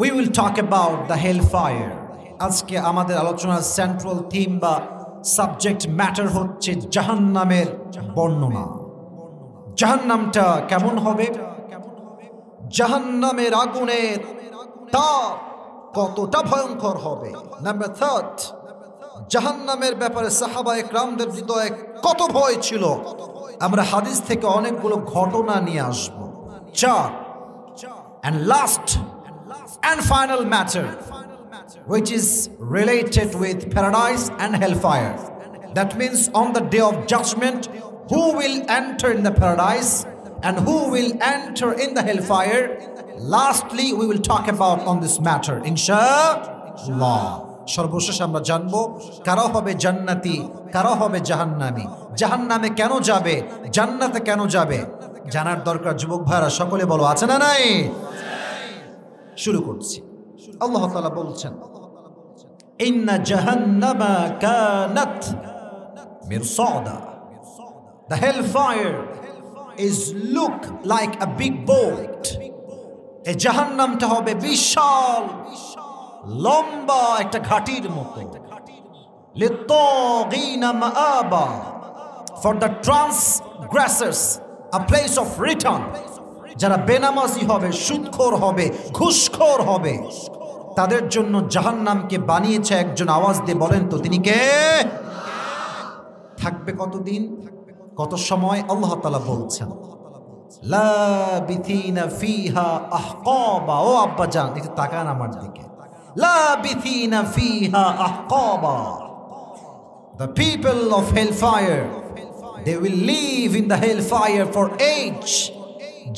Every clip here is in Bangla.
We will talk about the hell hellfire আজকে আমাদের আলোচনার সেন্ট্রাল থিম বা সাবজেক্ট ম্যাটার হচ্ছে জাহান্নামের বর্ণনা জাহান্নামটা কেমন হবে জাহান্নামের আগুনের তাপ কতটা ভয়ঙ্কর হবে নাম্বার থার্ড জাহান্নামের ব্যাপারে সাহাবা একরামদের হৃদয়ে কত ভয় ছিল আমরা হাদিস থেকে অনেকগুলো ঘটনা নিয়ে আসব চার and last and final matter which is related with paradise and hellfire. That means on the day of judgment, who will enter in the paradise and who will enter in the hellfire. Lastly, we will talk about on this matter, inshallah. সর্বশেষ আমরা জানবো কারা হবে জান্নাতি কারা হবে জাহান্নামি জাহান্নামে কেন যাবে জান্নাতে কেন যাবে জানার দরকার যুবক ভাইরা সকলে বলো আছে না নাই শুরু করছি আল্লাহ তালা বলছেন ইন্না জাহান্নামা কানাত মিরসাদা The hellfire is look like a big boat. এই জাহান্নামটা হবে বিশাল লম্বা একটা ঘাটির মতো for the transgressors a place of return যারা বেনামাজি হবে সুৎখোর হবে ঘুষখোর হবে তাদের জন্য জাহান নামকে বানিয়েছে একজন আওয়াজ দিয়ে বলেন তো তিনি কে থাকবে কতদিন কত সময় আল্লাহ তালা বলছেন ও আব্বা যান তাকান আমার দিকে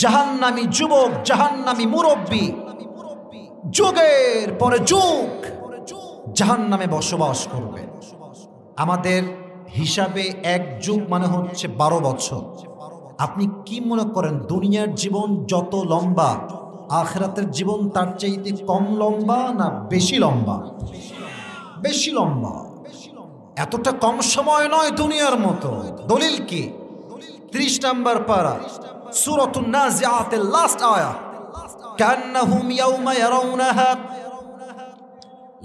জাহান্নামি যুবক জাহান্নামি মুরব্বী যুগের পরে যুগ জাহান্নামে বসবাস করবে আমাদের হিসাবে এক যুগ মানে হচ্ছে বারো বছর আপনি কি মনে করেন দুনিয়ার জীবন যত লম্বা আখরাতের জীবন তার চাইতে কম লম্বা না বেশি লম্বা বেশি লম্বা এতটা কম সময় নয় দুনিয়ার মতো দলিল কি ত্রিশ নাম্বার পাড়া সুরতুন নাজিআতের লাস্ট আয়া কান্নাহুম ইয়াউমা ইয়ারাউনাহা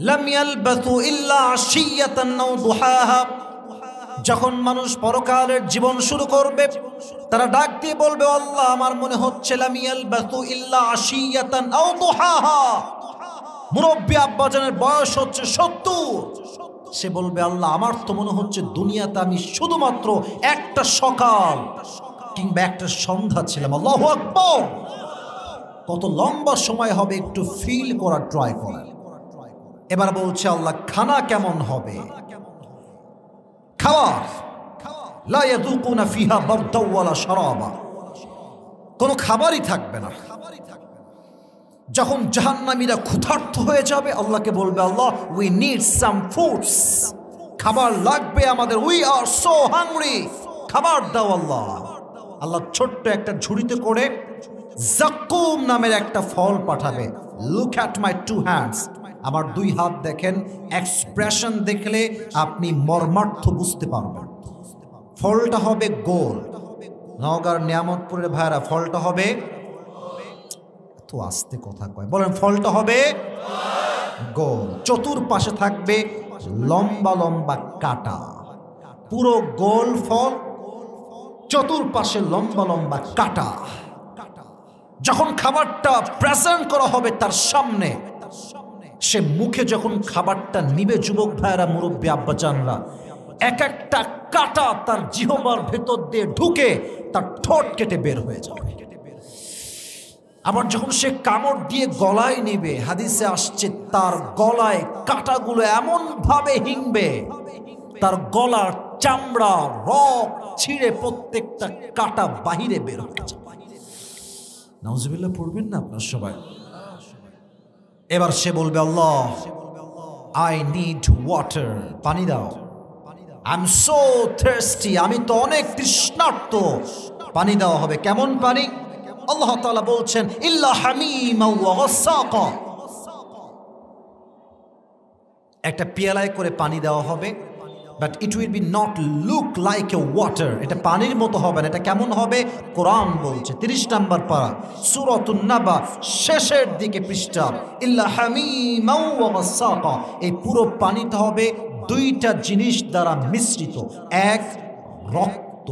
লাম ইল্লা আশিয়াতান আও দুহাহা যখন মানুষ পরকালের জীবন শুরু করবে তারা ডাক দিয়ে বলবে আল্লাহ আমার মনে হচ্ছে মুরব্বী আব্বাজানের বয়স হচ্ছে সত্তর সে বলবে আল্লাহ আমার তো মনে হচ্ছে দুনিয়াতে আমি শুধুমাত্র একটা সকাল কিংবা একটা সন্ধ্যা ছিলাম আল্লাহ আকবর কত লম্বা সময় হবে একটু ফিল করার ট্রাই করা এবার বলছে আল্লাহ খানা কেমন হবে খাওয়া লায়াদুকুনা ফিহা কোনো খাবারই থাকবে না যখন জাহান্নামীরা ক্ষুধার্থ হয়ে যাবে আল্লাহকে বলবে Allah we need some foods খাবার লাগবে আমাদের উই আর সো হাংরি খাবার দাও আল্লাহ আল্লাহ ছোট্ট একটা ঝুড়িতে করে জাকুম নামের একটা ফল পাঠাবে look at my two hands আমার দুই হাত দেখেন এক্সপ্রেশন দেখলে আপনি মর্মার্থ বুঝতে পারবেন ফলটা হবে গোল নওগাঁর নিয়ামতপুরের ভাইরা ফলটা হবে তো আসতে কথা কয় বলেন ফলটা হবে গোল চতুর পাশে থাকবে লম্বা লম্বা কাটা পুরো গোল ফল চতুর্পাশে লম্বা লম্বা কাটা যখন খাবারটা প্রেজেন্ট করা হবে তার সামনে সে মুখে যখন খাবারটা নিবে যুবক ভাইয়েরা মুরব্বী আব্বাজানরা এক একটা কাটা তার জিহবার ভেতর দিয়ে ঢুকে তার ঠোঁট কেটে বের হয়ে যাবে আবার যখন সে কামড় দিয়ে গলায় নেবে হাদিসে আসছে তার গলায় কাটাগুলো এমনভাবে হিংবে তার গলার চামড়া রক ছিঁড়ে প্রত্যেকটা কাটা বাহিরে বের হয়ে নাউজবিল্লা পড়বেন না আপনার সবাই এবার সে বলবে আল্লাহ আই নিড ওয়াটার পানি দাও আই এম সো থার্স্টি আমি তো অনেক তৃষ্ণার্ত পানি দেওয়া হবে কেমন পানি আল্লাহ তালা বলছেন ইল্লা হামিম একটা পিয়ালায় করে পানি দেওয়া হবে but it will be not look like a water এটা পানির মতো হবে না এটা কেমন হবে কোরআন বলছে তিরিশ নম্বর পাড়া সুরতুন্নাবা শেষের দিকে পৃষ্ঠা ইল্লা এই পুরো পানিতে হবে দুইটা জিনিস দ্বারা মিশ্রিত এক রক্ত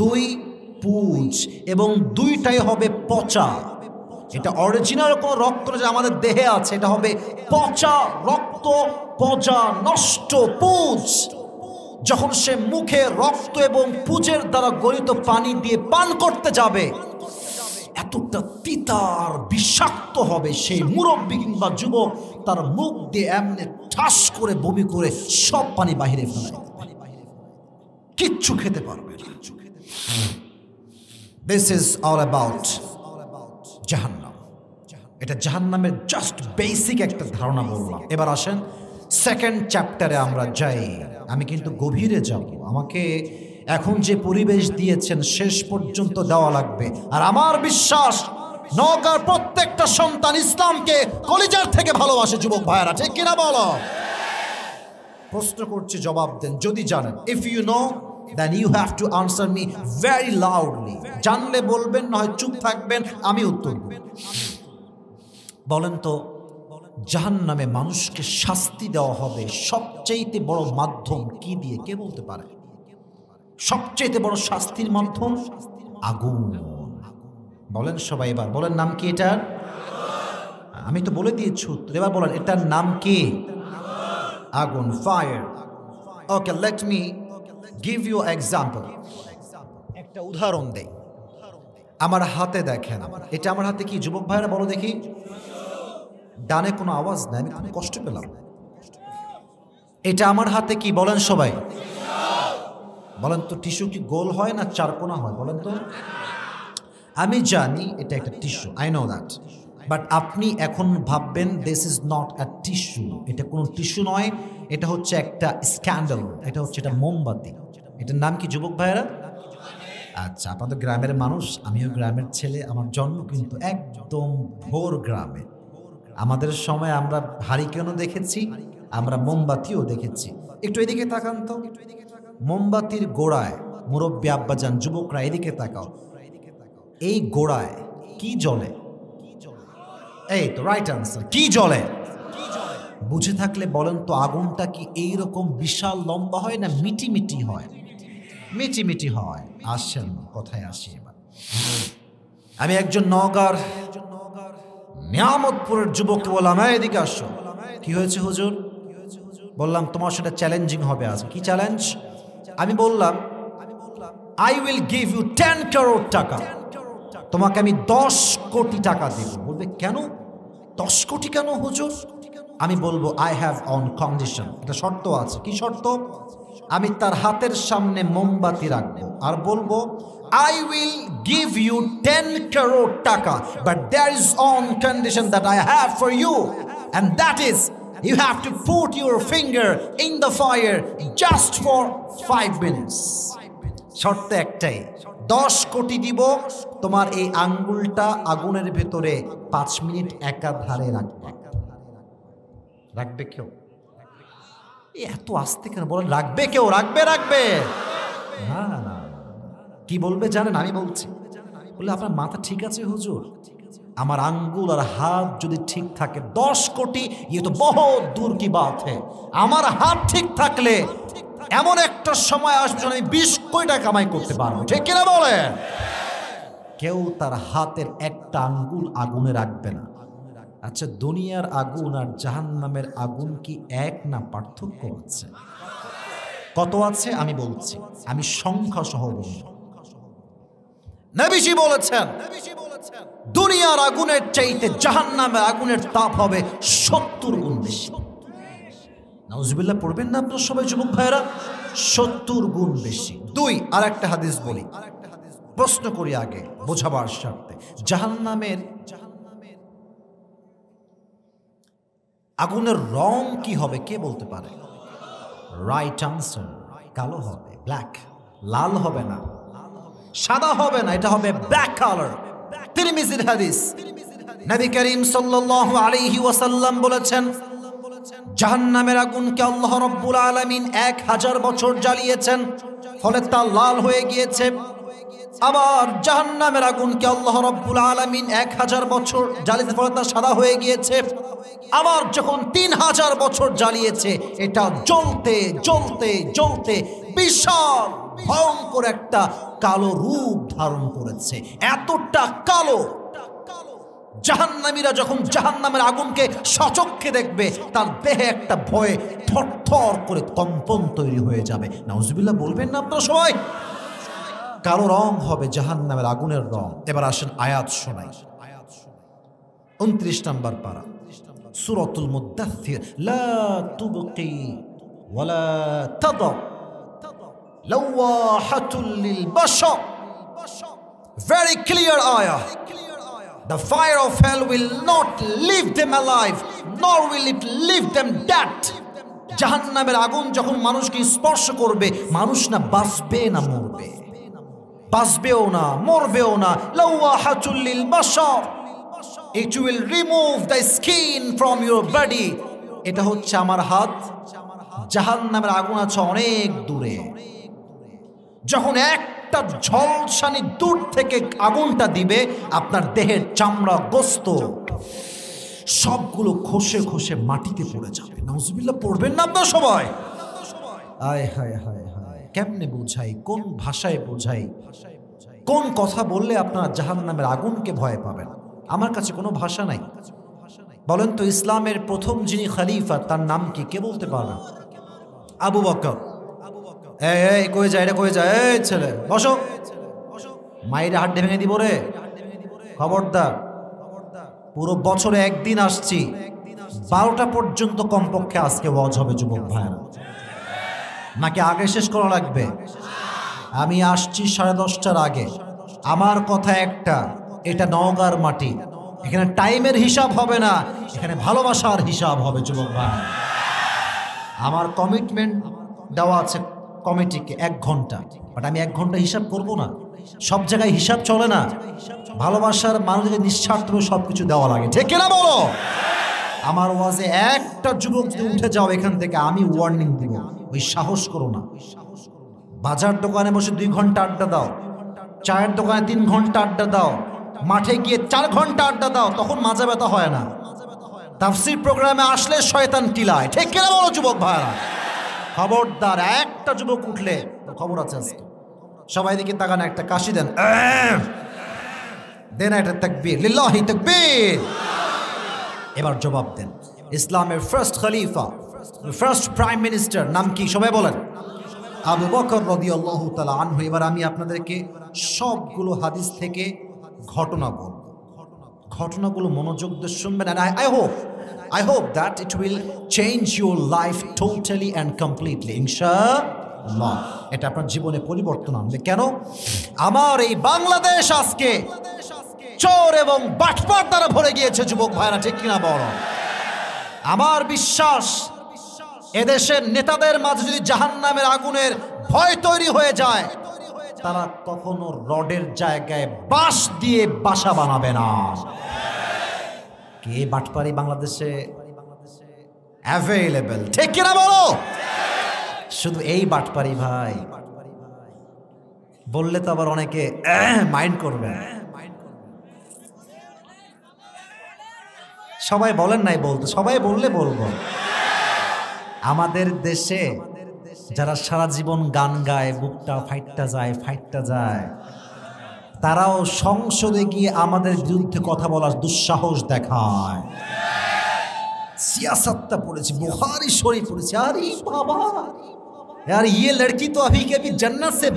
দুই পুজ এবং দুইটাই হবে পচা এটা অরিজিনাল কোনো রক্ত যে আমাদের দেহে আছে এটা হবে পচা রক্ত পচা নষ্ট পুজ যখন সে মুখে রক্ত এবং পুজের দ্বারা গলিত পানি দিয়ে পান করতে যাবে এতটা তিতার বিষাক্ত হবে সেই মুরব্বী কিংবা যুবক তার মুখ দিয়ে এমনি ঠাস করে বমি করে সব পানি বাহিরে ফেলে কিচ্ছু খেতে পারবে দিস ইজ অল অ্যাবাউট জাহান্নাম এটা জাহান্নামের জাস্ট বেসিক একটা ধারণা বললাম এবার আসেন সেকেন্ড চ্যাপ্টারে আমরা যাই আমি কিন্তু গভীরে যাব আমাকে এখন যে পরিবেশ দিয়েছেন শেষ পর্যন্ত দেওয়া লাগবে আর আমার বিশ্বাস নৌকার প্রত্যেকটা সন্তান ইসলামকে কলিজার থেকে ভালোবাসে যুবক ভাইয়েরা ঠিক কিনা বলো প্রশ্ন করছি জবাব দেন যদি জানেন if you know then you have to answer me very loudly জানলে বলবেন নয় চুপ থাকবেন আমি উত্তর বলেন তো জাহান নামে মানুষকে শাস্তি দেওয়া হবে সবচেয়েতে বড় মাধ্যম কি দিয়ে কে বলতে পারে সবচেয়েতে বড় শাস্তির মাধ্যম আগুন বলেন সবাই এবার বলেন নাম কি এটার আমি তো বলে দিয়েছি উত্তর এবার বলেন এটার নাম কি আগুন fire okay let me give you example একটা উদাহরণ দেই আমার হাতে দেখেন এটা আমার হাতে কি যুবক ভাইরা বলো দেখি ডানে কোনো আওয়াজ নাই আমি খুব কষ্ট পেলাম এটা আমার হাতে কি বলেন সবাই বলেন তো টিস্যু কি গোল হয় না চারকোনা হয় বলেন তো আমি জানি এটা একটা tissue I know that but আপনি এখন ভাববেন this is not a tissue এটা কোনো টিস্যু নয় এটা হচ্ছে একটা স্ক্যান্ডাল এটা হচ্ছে এটা মোমবাতি এটার নাম কি যুবক ভাইয়েরা আচ্ছা আপনাদের গ্রামের মানুষ আমিও গ্রামের ছেলে আমার জন্ম কিন্তু একদম ভোর গ্রামে আমাদের সময় আমরা হারিকেনও দেখেছি আমরা মোমবাতিও দেখেছি একটু এদিকে তাকান তো মোমবাতির গোড়ায় মুরব্বী যান যুবকরা এদিকে তাকাও এই গোড়ায় কি জলে এই তো রাইট আনসার কি জলে বুঝে থাকলে বলেন তো আগুনটা কি এইরকম বিশাল লম্বা হয় না মিটি মিটি হয় মিটিমিটি হয় আসছেন কথায় আসি এবার আমি একজন নগার নিয়ামতপুরের যুবককে বললাম হ্যাঁ এদিকে আসো কি হয়েছে হুজুর বললাম তোমার সেটা চ্যালেঞ্জিং হবে আজ কি চ্যালেঞ্জ আমি বললাম I will give you ten crore টাকা তোমাকে আমি দশ কোটি টাকা দেব বলবে কেন দশ কোটি কেন হুজুর আমি বলবো আই হ্যাভ অন কন্ডিশন এটা শর্ত আছে কি শর্ত আমি তার হাতের সামনে মোমবাতি রাখব আর বলবো I will give you ten crore taka but there is one condition that I have for you and that is you have to put your finger in the fire just for five minutes শর্ত একটাই দশ কোটি দিব তোমার এই আঙ্গুলটা আগুনের ভেতরে পাঁচ মিনিট একাধারে রাখবে রাখবে কেউ এত আস্তে কেন বলেন রাখবে কেউ রাখবে রাখবে না কি বলবে জানেন আমি বলছি বলে আপনার মাথা ঠিক আছে হুজুর আমার আঙ্গুল আর হাত যদি ঠিক থাকে দশ কোটি ইয়ে তো বহু দূর কি বাত আমার হাত ঠিক থাকলে এমন একটা সময় আসবে আমি বিশ টাকা কামাই করতে পারবো ঠিক কিনা বলে কেউ তার হাতের একটা আঙ্গুল আগুনে রাখবে না আচ্ছা দুনিয়ার আগুন আর জাহান নামের আগুন কি এক না পার্থক্য আছে কত আছে আমি বলছি আমি সংখ্যা সহ নবিশি বলেছেন দুনিয়ার আগুনের চাইতে জাহান নামের আগুনের তাপ হবে সত্তর গুণ বেশি নাউজবিল্লা পড়বেন না আপনার সবাই যুবক ভাইরা সত্তর গুণ বেশি দুই আর একটা হাদিস বলি প্রশ্ন করি আগে বোঝাবার স্বার্থে জাহান নামের আগুনের রং কি হবে কে বলতে পারে রাইট আনসার কালো হবে ব্ল্যাক লাল হবে না সাদা হবে না এটা হবে ব্ল্যাক কালার তিরমিজির হাদিস নবী করিম সাল্লাল্লাহু আলাইহি ওয়াসাল্লাম বলেছেন জাহান্নামের আগুনকে আল্লাহ রাব্বুল আলামিন এক হাজার বছর জ্বালিয়েছেন ফলে তা লাল হয়ে গিয়েছে আবার জাহান্নামের কে আল্লাহ রব্বুল আলমিন এক হাজার বছর জালিতে পরে তা সাদা হয়ে গিয়েছে আবার যখন তিন হাজার বছর জ্বালিয়েছে এটা জ্বলতে জ্বলতে জ্বলতে বিশাল ভয়ঙ্কর একটা কালো রূপ ধারণ করেছে এতটা কালো জাহান্নামীরা যখন জাহান্নামের আগুনকে সচক্ষে দেখবে তার দেহে একটা ভয়ে থর করে কম্পন তৈরি হয়ে যাবে নাউজবিল্লা বলবেন না আপনার সবাই কালো রং হবে জাহান নামের আগুনের রং এবার আসেন আয়াত শোনাই উনত্রিশ নম্বর পারা সুরতুল মুদাসির লা তুবকি ওয়ালা তাদ লাওয়াহাতুল লিল Bashar very clear ayah the fire of hell will not leave them alive nor will it leave them dead জাহান্নামের আগুন যখন মানুষকে স্পর্শ করবে মানুষ না বাঁচবে না মরবে বাঁচবেও না মরবেও না লাউয়াহাচুল্লিল বাসর it will remove the skin from your body এটা হচ্ছে আমার হাত জাহান নামের আগুন আছে অনেক দূরে যখন একটা ঝলসানি দূর থেকে আগুনটা দিবে আপনার দেহের চামড়া গোস্ত সবগুলো খসে খসে মাটিতে পড়ে যাবে নজবিল্লা পড়বেন না আপনার সবাই আয় হায় হায় কেমনে বোঝাই কোন ভাষায় বোঝাই কোন কথা বললে আপনার জাহান নামের আগুনকে ভয় পাবেন আমার কাছে কোনো ভাষা নাই বলেন তো ইসলামের প্রথম যিনি খালিফা তার নাম কি কে বলতে পারবেন আবু বকর এই কয়ে যায় এটা কয়ে যায় এই ছেলে বসো মায়েরা হাড্ডে ভেঙে দিব রে খবরদার পুরো বছরে একদিন আসছি বারোটা পর্যন্ত কমপক্ষে আজকে ওয়াজ হবে যুবক ভাইয়েরা নাকি আগে শেষ করা লাগবে আমি আসছি সাড়ে দশটার আগে আমার কথা একটা এটা নওগার মাটি এখানে টাইমের হিসাব হবে না এখানে ভালোবাসার হিসাব হবে যুবক ভাই আমার কমিটমেন্ট দেওয়া আছে কমিটিকে এক ঘন্টা বাট আমি এক ঘন্টা হিসাব করব না সব জায়গায় হিসাব চলে না ভালোবাসার মানুষকে নিঃস্বার্থ সব কিছু দেওয়া লাগে ঠিক কিনা বলো আমার ওয়াজে একটা যুবক যদি উঠে যাও এখান থেকে আমি ওয়ার্নিং দিব ওই সাহস করো না বাজার দোকানে বসে দুই ঘন্টা আড্ডা দাও চায়ের দোকানে তিন ঘন্টা আড্ডা দাও মাঠে গিয়ে চার ঘন্টা আড্ডা দাও তখন মাজা ব্যথা হয় না তাফসির প্রোগ্রামে আসলে শয়তান টিলায় ঠিক কেন বলো যুবক ভাইরা খবরদার একটা যুবক উঠলে খবর আছে আজকে সবাই দিকে তাকান একটা কাশি দেন দেন একটা তাকবীর লিল্লাহি তাকবীর এবার জবাব দেন ইসলামের ফার্স্ট খলিফা ফার্স্ট প্রাইম মিনিস্টার নাম কি সবাই বলেন আবু বকর রদি আল্লাহ তালা আনহু এবার আমি আপনাদেরকে সবগুলো হাদিস থেকে ঘটনা বল ঘটনাগুলো মনোযোগ দিয়ে শুনবেন I I hope I hope that it will change your life totally and completely ইনশা এটা আপনার জীবনে পরিবর্তন আনবে কেন আমার এই বাংলাদেশ আজকে চোর এবং বাটপার দ্বারা ভরে গিয়েছে যুবক ভাইরা ঠিক কিনা বড় আমার বিশ্বাস এদেশের নেতাদের মাঝে যদি জাহান নামের আগুনের ভয় তৈরি হয়ে যায় তারা কখনো রডের জায়গায় বাঁশ দিয়ে বাসা বানাবে না কে বাটপারি বাংলাদেশে অ্যাভেলেবেল ঠিক কিনা বলো শুধু এই বাটপারি ভাই বললে তো আবার অনেকে মাইন্ড করবে সবাই বলেন নাই বলতে সবাই বললে বলবো আমাদের দেশে যারা সারা জীবন গান গায় বুকটা ফাইটটা যায় ফাইটটা যায় তারাও সংসদে গিয়ে আমাদের বিরুদ্ধে কথা বলার দুঃসাহস দেখায় সিয়াসতটা পড়েছি বুহারি শরীফ পড়েছি আরে বাবা ইয়ে লড়কি তো तो কে के अभी जन्नत से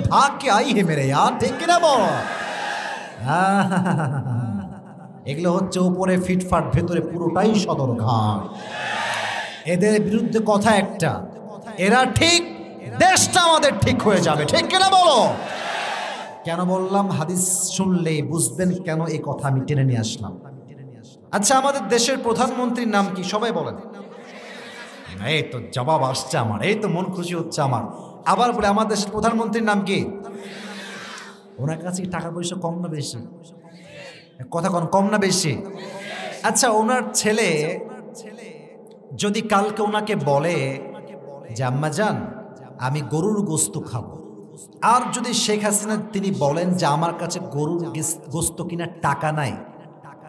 আই হে মেরে আর ঠিক কিনা বল হ্যাঁ এগুলো হচ্ছে উপরে ফিটফাট ভেতরে পুরোটাই সদর ঘাট এদের বিরুদ্ধে কথা একটা এরা ঠিক দেশটা আমাদের ঠিক হয়ে যাবে ঠিক কিনা বলো কেন বললাম হাদিস শুনলে বুঝবেন কেন এই কথা আমি টেনে নিয়ে আসলাম আচ্ছা আমাদের দেশের প্রধানমন্ত্রীর নাম কি সবাই বলেন এই তো জবাব আসছে আমার এই তো মন খুশি হচ্ছে আমার আবার বলে আমাদের দেশের প্রধানমন্ত্রীর নাম কি ওনার কাছে টাকা পয়সা কম না বেশি কথা কন কম না বেশি আচ্ছা ওনার ছেলে যদি কালকে ওনাকে বলে যে আম্মা যান আমি গরুর গোস্ত খাবো আর যদি শেখ হাসিনা তিনি বলেন যে আমার কাছে গরুর গোস্ত কিনার টাকা নাই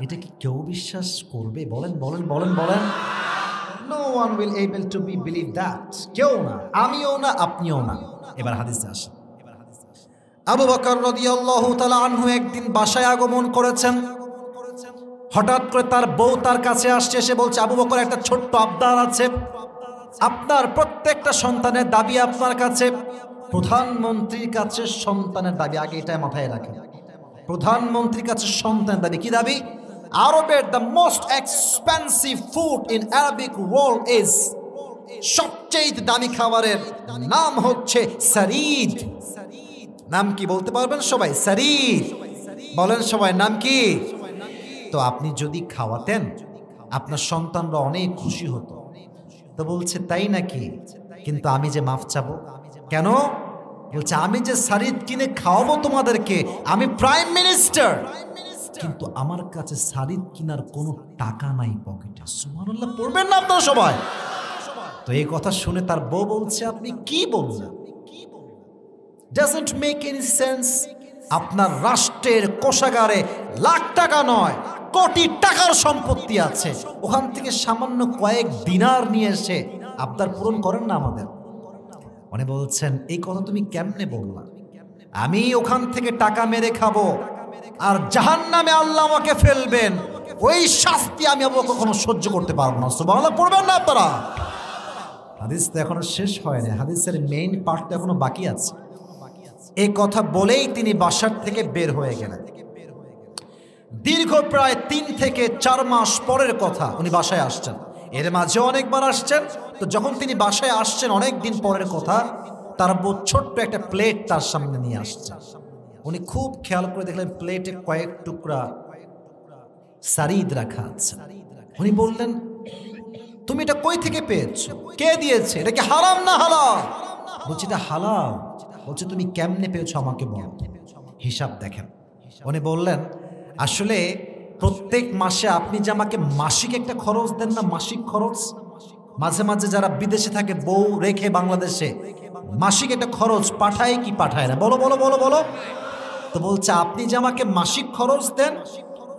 এটা কি কেউ বিশ্বাস করবে বলেন বলেন বলেন বলেন no one will able to be believe that কেউ না আমিও না আপনিও না এবার হাদিসে আসেন আবু বকর রদিয়াল্লাহ তালা আনহু একদিন বাসায় আগমন করেছেন হঠাৎ করে তার বউ তার কাছে আসছে এসে বলছে আবু বকর একটা ছোট্ট আবদার আছে আপনার প্রত্যেকটা সন্তানের দাবি আপনার কাছে প্রধানমন্ত্রীর কাছে সন্তানের দাবি আগে এটাই মাথায় রাখেন প্রধানমন্ত্রীর কাছে সন্তানের দাবি কি দাবি আরবের the most expensive food in Arabic world is সবচেয়ে দামি খাবারের নাম হচ্ছে সারিদ নাম কি বলতে পারবেন সবাই শরীর বলেন সবাই নাম কি তো আপনি যদি খাওয়াতেন আপনার সন্তানরা অনেক খুশি হতো তো বলছে তাই নাকি কিন্তু আমি যে মাফ চাব কেন বলছে আমি যে শরীর কিনে খাওয়াবো তোমাদেরকে আমি প্রাইম মিনিস্টার কিন্তু আমার কাছে শরীর কিনার কোনো টাকা নাই পকেটে সুমানুল্লাহ পড়বেন না আপনারা সবাই তো এই কথা শুনে তার বউ বলছে আপনি কি বলছেন ডাজেন্ট মেক এনি সেন্স আপনার রাষ্ট্রের কোষাগারে লাখ টাকা নয় কোটি টাকার সম্পত্তি আছে ওখান থেকে সামান্য কয়েক দিনার নিয়ে এসে আপনার পূরণ করেন না আমাদের মানে বলছেন এই কথা তুমি কেমনে বললা আমি ওখান থেকে টাকা মেরে খাবো আর জাহান নামে আল্লাহ আমাকে ফেলবেন ওই শাস্তি আমি আবার কখনো সহ্য করতে পারবো না সো বাংলা পড়বেন না আপনারা হাদিস তো এখনো শেষ হয়নি হাদিসের মেইন পার্ট তো এখনো বাকি আছে এ কথা বলেই তিনি বাসার থেকে বের হয়ে গেলেন দীর্ঘ প্রায় তিন থেকে চার মাস পরের কথা উনি বাসায় আসছেন এর মাঝে অনেকবার আসছেন তো যখন তিনি বাসায় আসছেন অনেক দিন পরের কথা তার ছোট্ট একটা প্লেট তার সামনে নিয়ে আসছে উনি খুব খেয়াল করে দেখলেন প্লেটে কয়েক টুকরা সারিদ রাখা আছে উনি বললেন তুমি এটা কই থেকে পেয়েছ কে দিয়েছে এটা কি হারাম না হালাম বলছি এটা হালাম বলছে তুমি কেমনে পেয়েছ আমাকে বল হিসাব দেখেন উনি বললেন আসলে প্রত্যেক মাসে আপনি যে আমাকে মাসিক একটা খরচ দেন না মাসিক খরচ মাঝে মাঝে যারা বিদেশে থাকে বউ রেখে বাংলাদেশে মাসিক একটা খরচ পাঠায় কি পাঠায় না বলো বলো বলো বলো তো বলছে আপনি যে আমাকে মাসিক খরচ দেন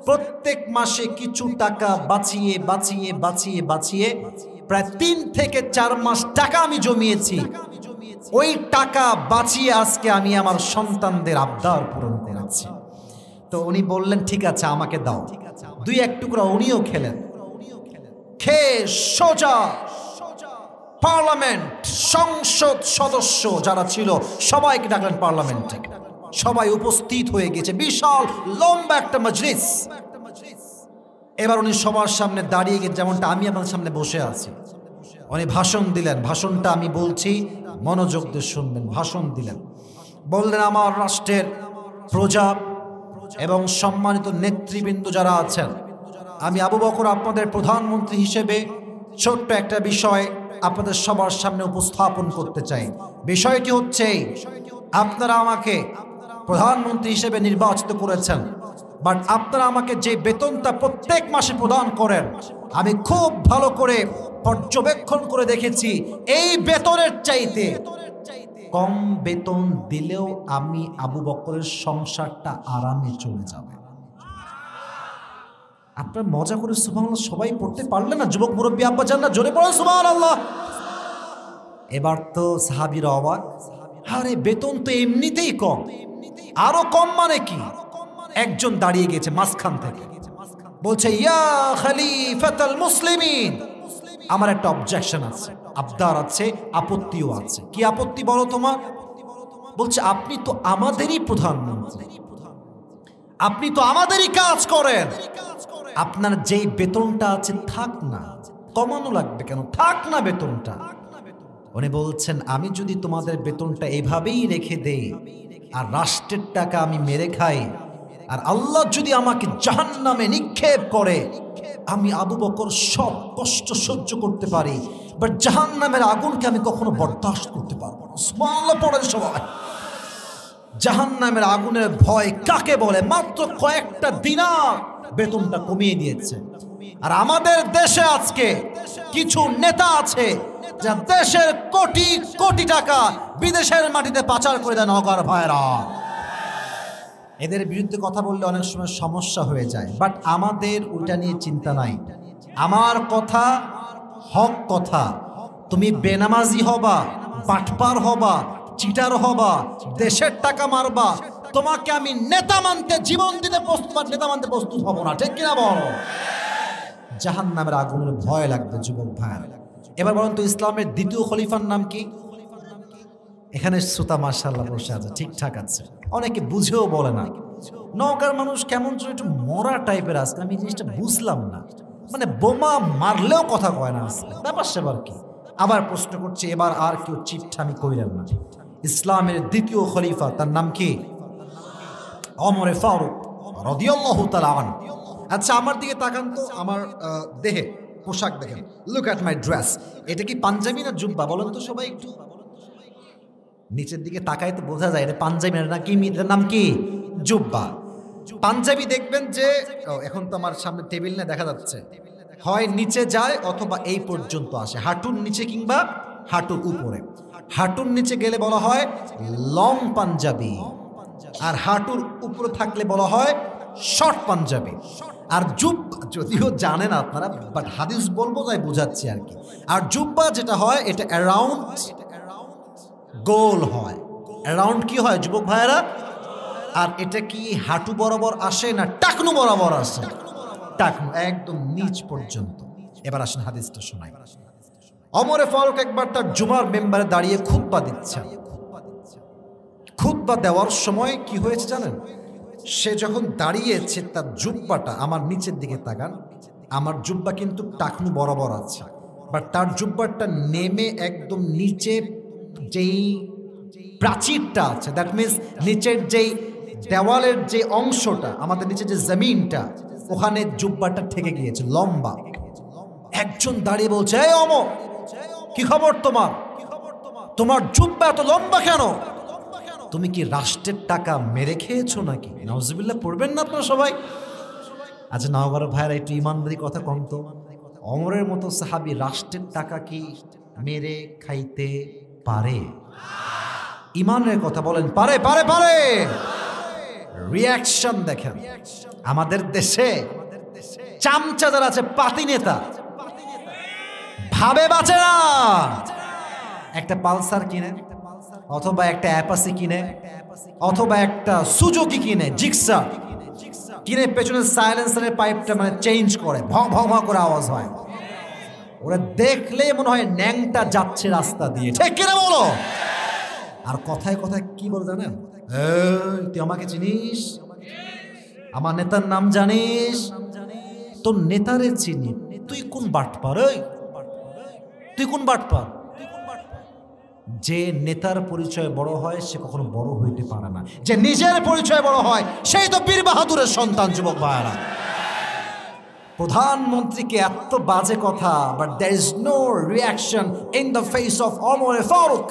প্রত্যেক মাসে কিছু টাকা বাঁচিয়ে বাঁচিয়ে বাঁচিয়ে বাঁচিয়ে প্রায় তিন থেকে চার মাস টাকা আমি জমিয়েছি ওই টাকা বাঁচিয়ে আজকে আমি আমার সন্তানদের আবদার পূরণ করেছি তো উনি বললেন ঠিক আছে আমাকে দাও দুই এক টুকরা উনিও খেলেন খেয়ে সোজা পার্লামেন্ট সংসদ সদস্য যারা ছিল সবাইকে ডাকলেন পার্লামেন্টে সবাই উপস্থিত হয়ে গেছে বিশাল লম্বা একটা মজলিস এবার উনি সবার সামনে দাঁড়িয়ে গেছেন যেমনটা আমি আপনার সামনে বসে আছি উনি ভাষণ দিলেন ভাষণটা আমি বলছি মনোযোগ দিয়ে শুনবেন ভাষণ দিলেন বললেন আমার রাষ্ট্রের প্রজা এবং সম্মানিত নেতৃবৃন্দ যারা আছেন আমি আবু বকর আপনাদের প্রধানমন্ত্রী হিসেবে ছোট্ট একটা বিষয় আপনাদের সবার সামনে উপস্থাপন করতে চাই বিষয়টি হচ্ছে আপনারা আমাকে প্রধানমন্ত্রী হিসেবে নির্বাচিত করেছেন বাট আপনারা আমাকে যে বেতনটা প্রত্যেক মাসে প্রদান করেন আমি খুব ভালো করে পর্যবেক্ষণ করে দেখেছি এই বেতনের চাইতে কম বেতন দিলেও আমি আবু বকরের সংসারটা আরামে চলে যাবে আপনার মজা করে সুবাহ সবাই পড়তে পারলেন না যুবক মুরব্বী আব্বা চান না জোরে পড়েন সুবাহ আল্লাহ এবার তো সাহাবির অবাক আরে বেতন তো এমনিতেই কম আরো কম মানে কি একজন দাঁড়িয়ে গেছে মাঝখান থেকে বলছে আমার একটা অবজেকশন আছে আবদার আছে আপত্তিও আছে কি আপত্তি বলো তোমার বলছে আপনি তো আমাদেরই প্রধানমন্ত্রী আপনি তো আমাদেরই কাজ করেন আপনার যেই বেতনটা আছে থাক না কমানো লাগবে কেন থাক না বেতনটা উনি বলছেন আমি যদি তোমাদের বেতনটা এভাবেই রেখে দেই আর রাষ্ট্রের টাকা আমি মেরে খাই আর আল্লাহ যদি আমাকে জাহান নামে নিক্ষেপ করে আমি আবু বকর সব কষ্ট সহ্য করতে পারি বাট জাহান নামের আগুনকে আমি কখনো বরদাস্ত করতে পারবো না পড়েন সবাই জাহান নামের আগুনের ভয় কাকে বলে মাত্র কয়েকটা দিনা বেতনটা কমিয়ে দিয়েছে আর আমাদের দেশে আজকে কিছু নেতা আছে যা দেশের কোটি কোটি টাকা বিদেশের মাটিতে পাচার করে দেন নগর ভাইরা এদের বিরুদ্ধে কথা বললে অনেক সময় সমস্যা হয়ে যায় বাট আমাদের ওইটা নিয়ে চিন্তা নাই আমার কথা হক কথা তুমি বেনামাজি হবা পাটপার হবা চিটার হবা দেশের টাকা মারবা তোমাকে আমি নেতা মানতে জীবন দিতে প্রস্তুত আর নেতা মানতে প্রস্তুত হব না ঠিক কিনা বলো জাহান নামের আগুনের ভয় লাগবে যুবক ভাই এবার বলুন তো ইসলামের দ্বিতীয় খলিফার নাম কি এখানে শ্রোতা মার্শাল্লাহ বসে আছে ঠিকঠাক আছে অনেকে বুঝেও বলে না নৌকার মানুষ কেমন ছিল একটু মরা টাইপের আজকে আমি জিনিসটা বুঝলাম না মানে বোমা মারলেও কথা কয় না আসলে ব্যাপার সেবার কি আবার প্রশ্ন করছে এবার আর কেউ চিঠামি করিলেন না ইসলামের দ্বিতীয় খলিফা তার নাম কি অমরে ফারুক রদিয়াল্লাহ তালান আচ্ছা আমার দিকে তাকান তো আমার দেহে পোশাক দেখেন লুক অ্যাট মাই ড্রেস এটা কি পাঞ্জাবি না জুব্বা বলেন তো সবাই একটু নিচের দিকে তাকায় তো বোঝা যায় পাঞ্জাবি না কি এটার নাম কি জুব্বা পাঞ্জাবি দেখবেন যে এখন তো আমার সামনে টেবিল না দেখা যাচ্ছে হয় নিচে যায় অথবা এই পর্যন্ত আসে হাঁটুর নিচে কিংবা হাঁটুর উপরে হাঁটুর নিচে গেলে বলা হয় লং পাঞ্জাবি আর হাঁটুর উপরে থাকলে বলা হয় শর্ট পাঞ্জাবি আর জুব যদিও জানেন আপনারা বাট হাদিস বলবো তাই বোঝাচ্ছি আর কি আর জুব্বা যেটা হয় এটা অ্যারাউন্ড গোল হয় অ্যারাউন্ড কি হয় যুবক ভাইয়েরা আর এটা কি হাঁটু বরাবর আসে না টাকনু বরাবর আসে টাকনু একদম নিচ পর্যন্ত এবার আসেন হাদিসটা শোনাই অমরে ফারুক একবার তার জুমার মেম্বারে দাঁড়িয়ে খুব বা দিচ্ছে বা দেওয়ার সময় কি হয়েছে জানেন সে যখন দাঁড়িয়েছে তার জুব্বাটা আমার নিচের দিকে তাকান আমার জুব্বা কিন্তু টাকনু বরাবর আছে বাট তার জুব্বাটা নেমে একদম নিচে যেই প্রাচীরটা আছে দ্যাট মিন্স নিচের যেই দেওয়ালের যে অংশটা আমাদের নিচে যে জমিনটা ওখানে জুব্বাটা থেকে গিয়েছে লম্বা একজন দাঁড়িয়ে বলছে এই অম কি খবর তোমার তোমার জুব্বা এত লম্বা কেন তুমি কি রাষ্ট্রের টাকা মেরে খেয়েছো নাকি নওয়াজবিল্লা পড়বেন না আপনারা সবাই আচ্ছা নওগার ভাইয়েরা একটু ইমানদারি কথা কম তো অমরের মতো সাহাবি রাষ্ট্রের টাকা কি মেরে খাইতে পারে ইমানের কথা বলেন পারে পারে পারে রিয়াকশন দেখেন আমাদের দেশে চামচা যারা আছে পাতি নেতা ভাবে বাঁচে না একটা পালসার কিনে অথবা একটা অ্যাপাসি কিনে অথবা একটা সুজুকি কিনে জিক্সা কিনে পেছনের সাইলেন্সারের পাইপটা মানে চেঞ্জ করে ভ ভ করে আওয়াজ হয় ওরা দেখলে মনে হয় ন্যাংটা যাচ্ছে রাস্তা দিয়ে ঠিক কিনা বলো আর কথায় কথায় কি বল জানেন তুই আমাকে চিনিস আমার নেতার নাম জানিস তোর নেতারে চিনি তুই কোন বাট ওই তুই কোন বাট পার যে নেতার পরিচয় বড় হয় সে কখনো বড় হইতে পারে না যে নিজের পরিচয় বড় হয় সেই তো বীর বাহাদুরের সন্তান যুবক ভাইয়ারা প্রধানমন্ত্রীকে এত বাজে কথা but there is no reaction in the face of Omar Faruk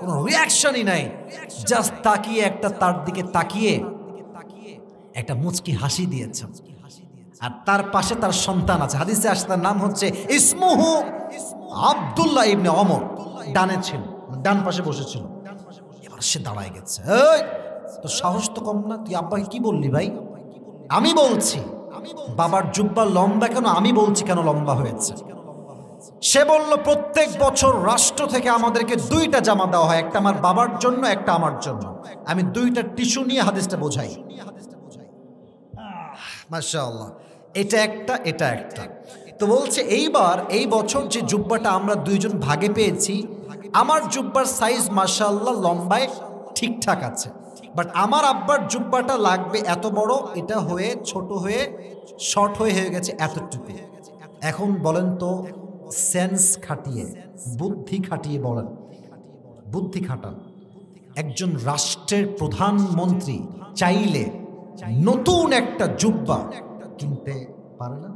কোনো রিয়াকশনই নাই জাস্ট তাকিয়ে একটা তার দিকে তাকিয়ে একটা মুচকি হাসি দিয়েছে আর তার পাশে তার সন্তান আছে হাদিসে আসে তার নাম হচ্ছে ইসমুহু আবদুল্লাহ ইবনে অমর ডানে ছিল মানে ডান পাশে বসেছিল এবার সে দাঁড়ায় গেছে তো সাহস তো কম না তুই আব্বাকে কি বললি ভাই আমি বলছি বাবার জুব্বা লম্বা কেন আমি বলছি কেন লম্বা হয়েছে সে বলল প্রত্যেক বছর রাষ্ট্র থেকে আমাদেরকে দুইটা জামা দেওয়া হয় একটা আমার বাবার জন্য একটা আমার জন্য আমি দুইটা টিস্যু নিয়ে হাদিসটা বোঝাই মাশাআল্লাহ এটা একটা এটা একটা তো বলছে এইবার এই বছর যে জুব্বাটা আমরা দুইজন ভাগে পেয়েছি আমার জুব্বার সাইজ মাশাআল্লাহ লম্বায় ঠিকঠাক আছে বাট আমার আব্বার জুব্বাটা লাগবে এত বড় এটা হয়ে ছোট হয়ে শর্ট হয়ে হয়ে গেছে এতটুকু এখন বলেন তো সেন্স খাটিয়ে বুদ্ধি খাটিয়ে বলেন বুদ্ধি খাটান একজন রাষ্ট্রের প্রধানমন্ত্রী চাইলে নতুন একটা জুব্বা কিনতে পারে না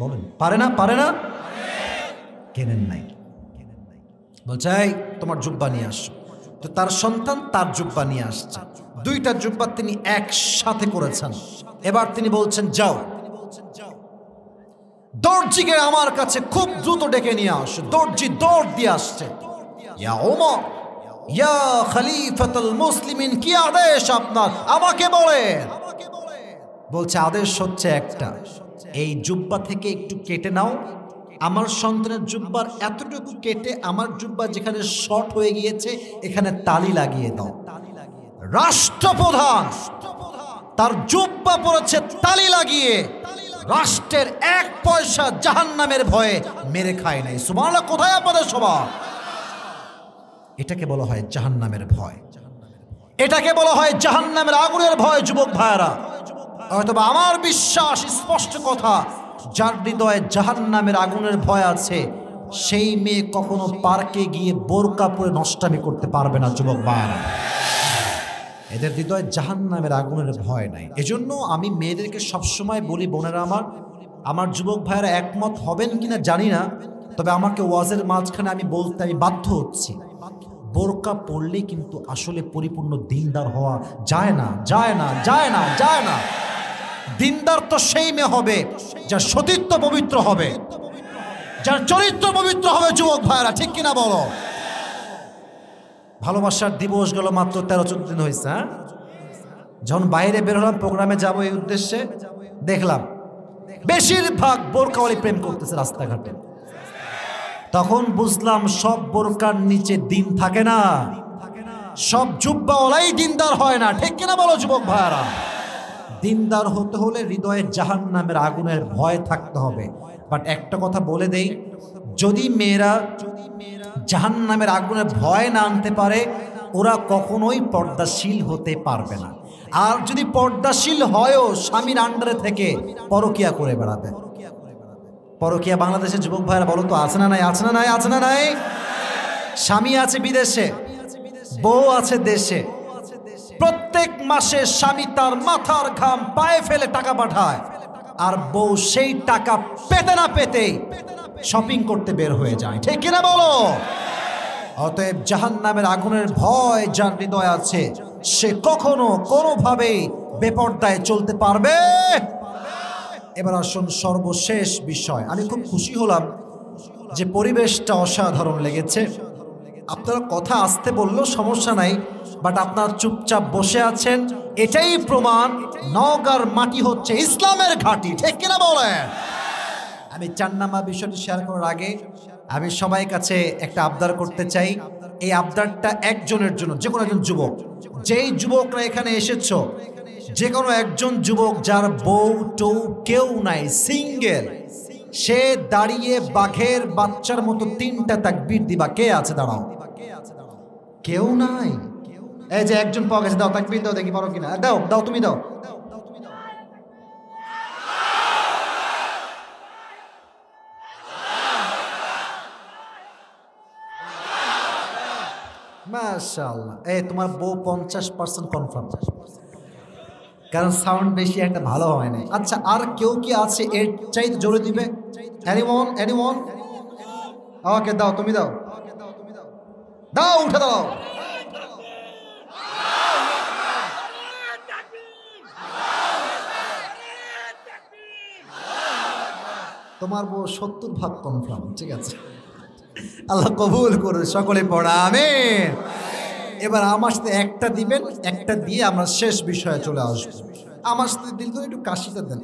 বলেন পারে না পারে না কেনেন নাই চাই তোমার জুব্বা নিয়ে আসো তো তার সন্তান তার জুব্বা নিয়ে আসছে দুইটা জুব্বা তিনি একসাথে করেছেন এবার তিনি বলছেন যাও দর্জিকে আমার কাছে খুব দ্রুত ডেকে নিয়ে আস দর্জি দৌড় দিয়ে আসছে ইয়া ওমর ইয়া খলিফাতুল মুসলিমিন কি আদেশ আপনার আমাকে বলে বলছে আদেশ হচ্ছে একটা এই জুব্বা থেকে একটু কেটে নাও আমার সন্তানের জুব্বার এতটুকু কেটে আমার জুব্বা যেখানে শর্ট হয়ে গিয়েছে এখানে তালি লাগিয়ে দাও রাষ্ট্রপ্রধান তার জুব্বা পড়েছে তালি লাগিয়ে রাষ্ট্রের এক পয়সা জাহান নামের ভয়ে মেরে খায় নাই সুমালা কোথায় আপনাদের সবা এটাকে বলা হয় জাহান নামের ভয় এটাকে বলা হয় জাহান নামের আগুনের ভয় যুবক ভাইরা হয়তো আমার বিশ্বাস স্পষ্ট কথা যার হৃদয়ে জাহান নামের আগুনের ভয় আছে সেই মেয়ে কখনো পার্কে গিয়ে বোরকা পরে নষ্টামি করতে পারবে না যুবক বায়না এদের হৃদয়ে জাহান নামের আগুনের ভয় নাই এজন্য আমি মেয়েদেরকে সবসময় বলি বোনেরা আমার আমার যুবক ভাইয়েরা একমত হবেন কিনা জানি না তবে আমাকে ওয়াজের মাঝখানে আমি বলতে আমি বাধ্য হচ্ছি বোরকা পড়লে কিন্তু আসলে পরিপূর্ণ দিনদার হওয়া যায় না যায় না যায় না যায় না দিনদার তো সেই মেয়ে হবে যার সতীত্ব পবিত্র হবে যার চরিত্র পবিত্র হবে যুবক ভাইরা ঠিক কিনা বলো ভালোবাসার দিবস গেল মাত্র তেরো চোদ্দ দিন হয়েছে হ্যাঁ যখন বাইরে বের হলাম প্রোগ্রামে যাবো এই উদ্দেশ্যে দেখলাম বেশিরভাগ বোরকাওয়ালি প্রেম করতেছে রাস্তাঘাটে তখন বুঝলাম সব বোরকার নিচে দিন থাকে না সব যুব্বাওয়ালাই দিনদার হয় না ঠিক কিনা বলো যুবক ভাইরা দিনদার হতে হলে হৃদয়ের জাহান নামের আগুনের ভয় থাকতে হবে বাট একটা কথা বলে দেই যদি মেয়েরা জাহান নামের আগুনের ভয় না আনতে পারে ওরা কখনোই পর্দাশীল হতে পারবে না আর যদি পর্দাশীল হয়ও স্বামীর আন্ডারে থেকে পরকিয়া করে বেড়াবে পরকিয়া বাংলাদেশের যুবক ভাইয়েরা বলো তো আছে না নাই আছে না নাই আছে না নাই স্বামী আছে বিদেশে বউ আছে দেশে প্রত্যেক মাসে স্বামী তার মাথার ঘাম পায়ে ফেলে টাকা পাঠায় আর বউ সেই টাকা পেতে না পেতে শপিং করতে বের হয়ে যায় ঠিক কিনা বলো অতএব জাহান নামের আগুনের ভয় যার হৃদয় আছে সে কখনো কোনোভাবেই বেপর্দায় চলতে পারবে এবার আসুন সর্বশেষ বিষয় আমি খুব খুশি হলাম যে পরিবেশটা অসাধারণ লেগেছে আপনারা কথা আসতে বললেও সমস্যা নাই বাট আপনার চুপচাপ বসে আছেন এটাই প্রমাণ নওগার মাটি হচ্ছে ইসলামের ঘাঁটি ঠিক কিনা বলেন আমি চার নামা বিষয়টি শেয়ার করার আগে আমি সবাই কাছে একটা আবদার করতে চাই এই আবদারটা একজনের জন্য যে কোনো একজন যুবক যেই যুবকরা এখানে এসেছ যে কোনো একজন যুবক যার বউ টৌ কেউ নাই সিঙ্গেল সে দাঁড়িয়ে বাঘের বাচ্চার মতো তিনটা তাকবির দিবা কে আছে দাঁড়াও কেউ নাই এই যে একজন পাওয়া গেছে দাও তাকবির দাও দেখি পারো কিনা দাও দাও তুমি দাও মাশাল্লাহ তোমার বউ পঞ্চাশ পার্সেন্ট কনফার্ম কারণ সাউন্ড বেশি একটা ভালো হয় নাই আচ্ছা আর কেউ কি আছে এর চাই জোরে দিবে অ্যানিমন অ্যানিমন ওকে দাও তুমি দাও দাও উঠে দাও তোমার বউ সত্তর ভাগ কনফার্ম ঠিক আছে আল্লাহ কবুল করে সকলে পড়া আমি এবার আমার সাথে একটা দিবেন একটা দিয়ে আমরা শেষ বিষয়ে চলে আসব আমার সাথে দিল তো একটু কাশিটা দেন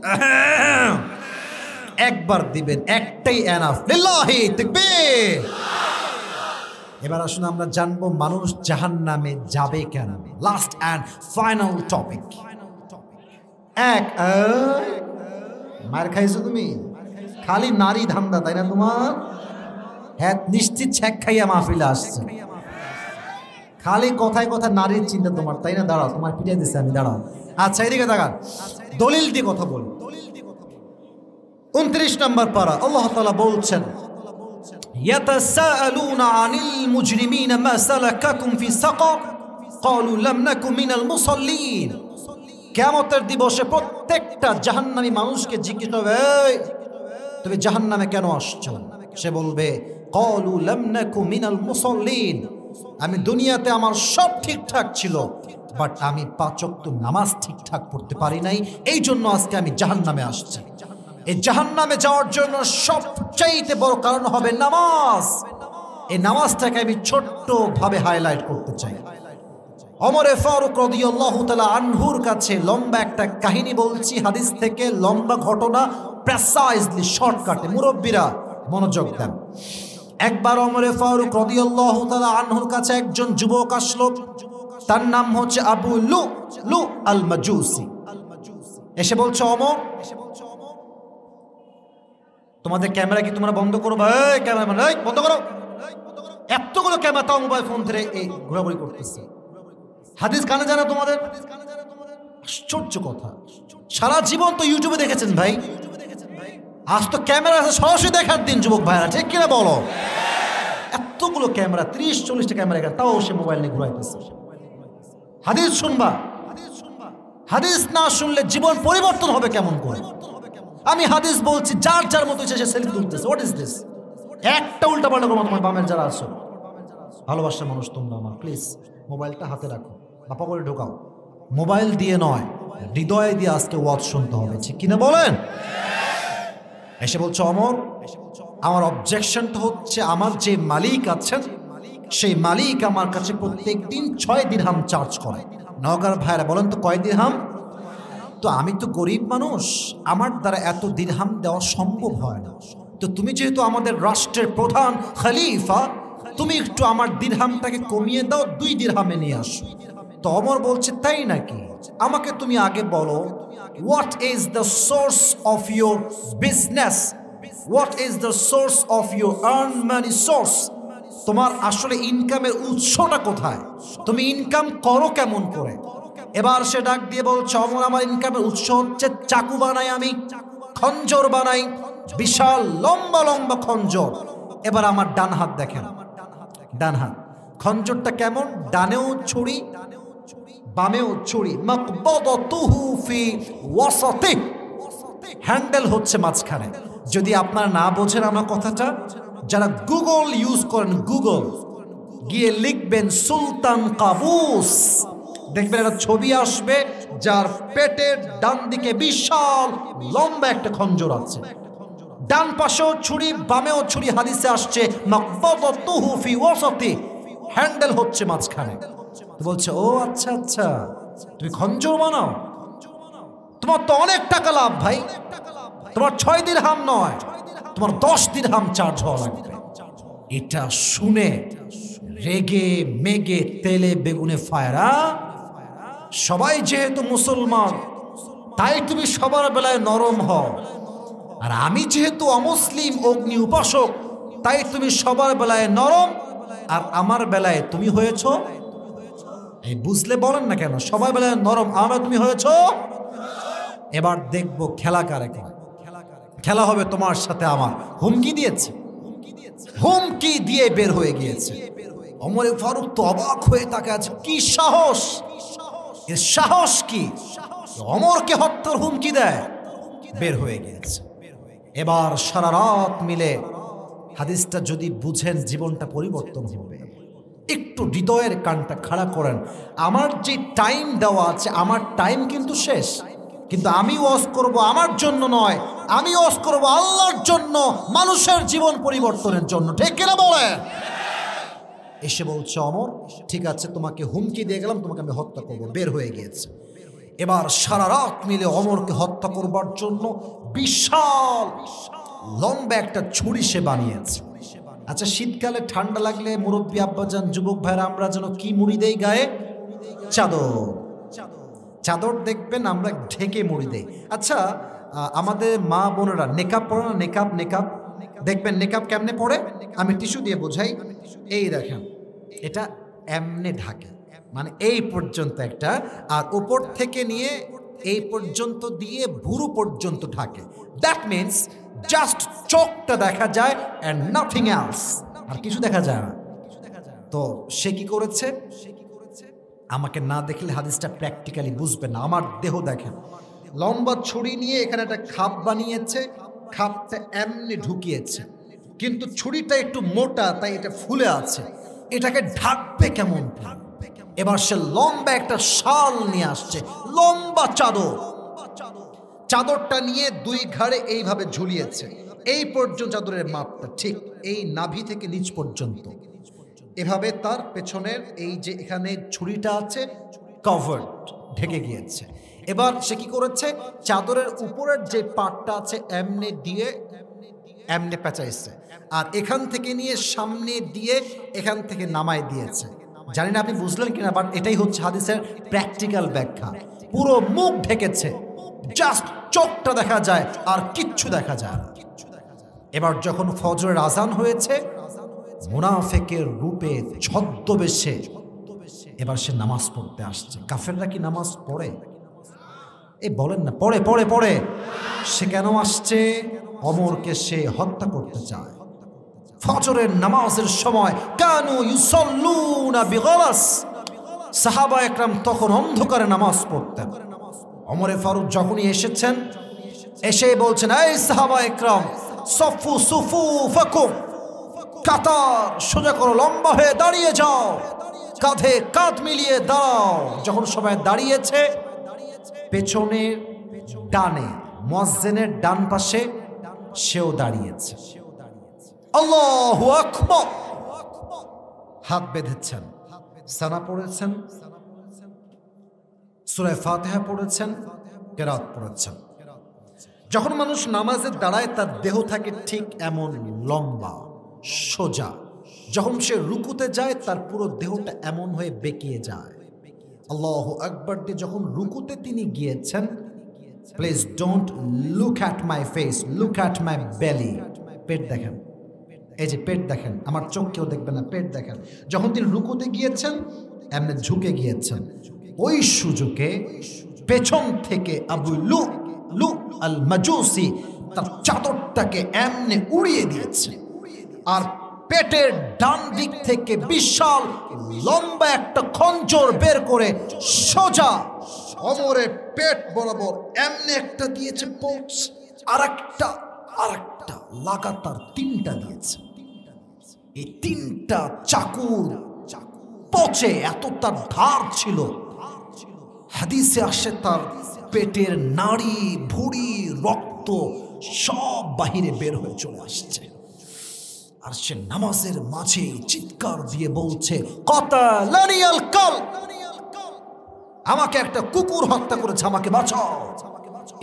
একবার দিবেন একটাই এনাফ দেখবে এবার আসুন আমরা জানবো মানুষ জাহান নামে যাবে কেন লাস্ট অ্যান্ড ফাইনাল টপিক এক মার খাইছো তুমি খালি নারী ধান্দা তাই না তোমার হ্যাঁ নিশ্চিত ছ্যাক খাইয়া মাহফিলে আসছে খালি কথায় কথায় নারীর চিন্তা তোমার তাই না দাঁড়াও তোমার পিটাই দিচ্ছে আমি দাঁড়াও আচ্ছা এদিকে দেখা দলিল দিয়ে কথা বল উনত্রিশ নম্বর পারা আল্লাহ তালা বলছেন يتساءلون عن المجرمين ما سلككم في سقر قالوا لم نكن من المصلين কেমতের দিবসে প্রত্যেকটা জাহান্নামী মানুষকে জিজ্ঞেস হবে তুমি জাহান নামে কেন আসছো সে বলবে কলু লামনাকু মিনাল মুসল্লিন আমি দুনিয়াতে আমার সব ঠিকঠাক ছিল বাট আমি পাচক তো নামাজ ঠিকঠাক পড়তে পারি নাই এই জন্য আজকে আমি জাহান নামে আসছি এই জাহান নামে যাওয়ার জন্য সবচাইতে বড় কারণ হবে নামাজ এই নামাজটাকে আমি ছোট্টভাবে হাইলাইট করতে চাই অমরে ফারুক রদিয়াল্লাহতালা আনহুর কাছে লম্বা একটা কাহিনী বলছি হাদিস থেকে লম্বা ঘটনা প্রেসাইজলি শর্টকাটে মুরব্বীরা মনোযোগ দেন একবার অমরে ফারুক রদিয়াল্লাহতালা আনহুর কাছে একজন যুবক আসলো তার নাম হচ্ছে আবু লু লু আল মাজুসি এসে বলছে অমর তোমাদের ক্যামেরা কি তোমরা বন্ধ করো ভাই ক্যামেরা বন্ধ করো এতগুলো ক্যামেরা তাও মোবাইল ফোন ধরে এই ঘোরাঘুরি করতেছে হাদিস কানে জানা তোমাদের আশ্চর্য কথা সারা জীবন তো ইউটিউবে দেখেছেন ভাই আজ তো ক্যামেরা আছে সরাসরি দেখার দিন যুবক ভাইরা ঠিক কিনা বলো এতগুলো ক্যামেরা ত্রিশ চল্লিশটা ক্যামেরা গেছে তাও সে মোবাইল নিয়ে ঘুরাইতেছে হাদিস শুনবা হাদিস না শুনলে জীবন পরিবর্তন হবে কেমন করে আমি হাদিস বলছি যার যার মতো সে সেলফি তুলতেছে হোয়াট ইজ দিস একটা উল্টা পাল্টা করবো তোমার বামের যারা আছো ভালোবাসার মানুষ তোমরা আমার প্লিজ মোবাইলটা হাতে রাখো বাপা করে ঢোকাও মোবাইল দিয়ে নয় হৃদয় দিয়ে আজকে ওয়াজ শুনতে হবে ঠিক কিনা বলেন এসে বলছো অমর আমার অবজেকশনটা হচ্ছে আমার যে মালিক আছেন সেই মালিক আমার কাছে প্রত্যেক দিন ছয় হাম চার্জ করে নগর ভাইরা বলেন তো কয় হাম তো আমি তো গরিব মানুষ আমার দ্বারা এত দিনহাম দেওয়া সম্ভব হয় না তো তুমি যেহেতু আমাদের রাষ্ট্রের প্রধান খালিফা তুমি একটু আমার দিনহামটাকে কমিয়ে দাও দুই হামে নিয়ে আসো তমর বলছে তাই নাকি আমাকে তুমি আগে বলো what is the source of your business what is the source of your earn money source তোমার আসলে ইনকামের উৎসটা কোথায় তুমি ইনকাম করো কেমন করে এবার সে ডাক দিয়ে বলছে অমর আমার ইনকামের উৎস হচ্ছে চাকু বানাই আমি খঞ্জর বানাই বিশাল লম্বা লম্বা খঞ্জর এবার আমার ডান হাত দেখেন ডান হাত খঞ্জরটা কেমন ডানেও ছুরি বামেও ছুরি ফি হ্যান্ডেল হচ্ছে মাঝখানে যদি আপনারা না বোঝেন আমার কথাটা যারা গুগল ইউজ করেন গুগল গিয়ে লিখবেন সুলতান কাবুস দেখবেন একটা ছবি আসবে যার পেটের ডান দিকে বিশাল লম্বা একটা খঞ্জর আছে ডান পাশেও ছুরি বামেও ছুরি হাদিসে আসছে হ্যান্ডেল হচ্ছে মাঝখানে বলছে ও আচ্ছা আচ্ছা তুমি খঞ্জর বানাও তোমার তো অনেক টাকা লাভ ভাই তোমার ছয় দিন হাম নয় তোমার দশ দিন হাম চার্জ হওয়া লাগবে এটা শুনে রেগে মেগে তেলে বেগুনে ফায়রা সবাই যেহেতু মুসলমান তাই তুমি সবার বেলায় নরম হও আর আমি যেহেতু অমুসলিম অগ্নি উপাসক তাই তুমি সবার বেলায় নরম আর আমার বেলায় তুমি হয়েছ এই বুঝলে বলেন না কেন সবাই বলে নরম আমরা তুমি হয়েছ এবার দেখবো খেলা কারে খেলা হবে তোমার সাথে আমার হুমকি দিয়েছে হুমকি দিয়ে বের হয়ে গিয়েছে অমরে ফারুক তো অবাক হয়ে তাকে আছে কি সাহস এর সাহস কি অমরকে হত্যার হুমকি দেয় বের হয়ে গিয়েছে এবার সারা রাত মিলে হাদিসটা যদি বুঝেন জীবনটা পরিবর্তন হবে একটু হৃদয়ের কানটা খাড়া করেন আমার যে টাইম দেওয়া আছে আমার টাইম কিন্তু শেষ কিন্তু আমি ওয়াজ করব আমার জন্য নয় আমি ওয়াজ করব আল্লাহর জন্য মানুষের জীবন পরিবর্তনের জন্য ঠিক কিনা বলে এসে বলছে অমর ঠিক আছে তোমাকে হুমকি দিয়ে গেলাম তোমাকে আমি হত্যা করবো বের হয়ে গিয়েছে এবার সারা রাত মিলে অমরকে হত্যা করবার জন্য বিশাল লম্বা একটা ছুরি সে বানিয়েছে আচ্ছা শীতকালে ঠান্ডা লাগলে মুরব্বী আব্বাজান যুবক ভাইরা আমরা যেন কি মুড়ি দেই গায়ে চাদর চাদর দেখবেন আমরা ঢেকে মুড়ি দেই আচ্ছা আমাদের মা বোনেরা নেকাপ পরে না নেকাপ নেকাপ দেখবেন নেকাপ কেমনে পরে আমি টিস্যু দিয়ে বোঝাই এই দেখেন এটা এমনে ঢাকে মানে এই পর্যন্ত একটা আর উপর থেকে নিয়ে এই পর্যন্ত দিয়ে ভুরু পর্যন্ত ঢাকে দ্যাট মিন্স জাস্ট চোখটা দেখা যায় অ্যান্ড নাথিং এলস আর কিছু দেখা যায় না তো সে কি করেছে আমাকে না দেখলে হাদিসটা প্র্যাকটিক্যালি বুঝবে না আমার দেহ দেখেন লম্বা ছুরি নিয়ে এখানে একটা খাপ বানিয়েছে খাপটা এমনি ঢুকিয়েছে কিন্তু ছুরিটা একটু মোটা তাই এটা ফুলে আছে এটাকে ঢাকবে কেমন এবার সে লম্বা একটা শাল নিয়ে আসছে লম্বা চাদর চাদরটা নিয়ে দুই ঘাড়ে এইভাবে ঝুলিয়েছে এই পর্যন্ত চাদরের মাপটা ঠিক এই নাভি থেকে নিচ পর্যন্ত এভাবে তার পেছনের এই যে এখানে ছুরিটা আছে কভার্ড ঢেকে গিয়েছে এবার সে কি করেছে চাদরের উপরের যে পাটটা আছে এমনি দিয়ে এমনি পেঁচাইছে আর এখান থেকে নিয়ে সামনে দিয়ে এখান থেকে নামায় দিয়েছে জানি না আপনি বুঝলেন কিনা বাট এটাই হচ্ছে হাদিসের প্র্যাকটিক্যাল ব্যাখ্যা পুরো মুখ ঢেকেছে জাস্ট চোখটা দেখা যায় আর কিচ্ছু দেখা যায় না এবার যখন ফজরের আজান হয়েছে মুনাফেকের রূপে ছদ্মবেশে এবার সে নামাজ পড়তে আসছে কাফেররা কি নামাজ পড়ে এ বলেন না পড়ে পড়ে পড়ে সে কেন আসছে অমরকে সে হত্যা করতে চায় ফজরের নামাজের সময় কানু ইউসল্লুনা বিগলাস সাহাবা একরাম তখন অন্ধকারে নামাজ পড়তেন অমরে ফারুক যখনই এসেছেন এসে বলছেন এই সাহাবা একরাম সফু সুফু ফকু কাতার সোজা করো লম্বা হয়ে দাঁড়িয়ে যাও কাঁধে কাঁধ মিলিয়ে দাঁড়াও যখন সবাই দাঁড়িয়েছে পেছনে ডানে মসজেনের ডান পাশে সেও দাঁড়িয়েছে আল্লাহ হাত বেঁধেছেন সানা পড়েছেন সুরে ফাতেহা পড়েছেন কেরাত পড়েছেন যখন মানুষ নামাজে দাঁড়ায় তার দেহ থাকে ঠিক এমন লম্বা সোজা যখন সে রুকুতে যায় তার পুরো দেহটা এমন হয়ে বেঁকিয়ে যায় আল্লাহ আকবর দিয়ে যখন রুকুতে তিনি গিয়েছেন please don't look at my face look at my belly পেট দেখেন এই যে পেট দেখেন আমার চোখ কেউ দেখবে না পেট দেখেন যখন তিনি রুকুতে গিয়েছেন এমনি ঝুঁকে গিয়েছেন ওই সুযোগে পেছন থেকে আবু লু লু আল মাজুসি তার চাদরটাকে এমনি উড়িয়ে দিয়েছে আর পেটের ডান দিক থেকে বিশাল লম্বা একটা খঞ্চর বের করে সোজা অমরে পেট বরাবর এমনি একটা দিয়েছে পৌঁছ আর একটা আর একটা লাগাতার তিনটা দিয়েছে এই তিনটা চাকুর পচে এত তার ধার ছিল হাদিসে আসে তার পেটের নাড়ি ভুড়ি রক্ত সব বাহিরে বের হয়ে চলে আসছে আর সে নামাজের মাঝে চিৎকার দিয়ে বলছে আমাকে একটা কুকুর হত্যা করেছে আমাকে বাঁচাও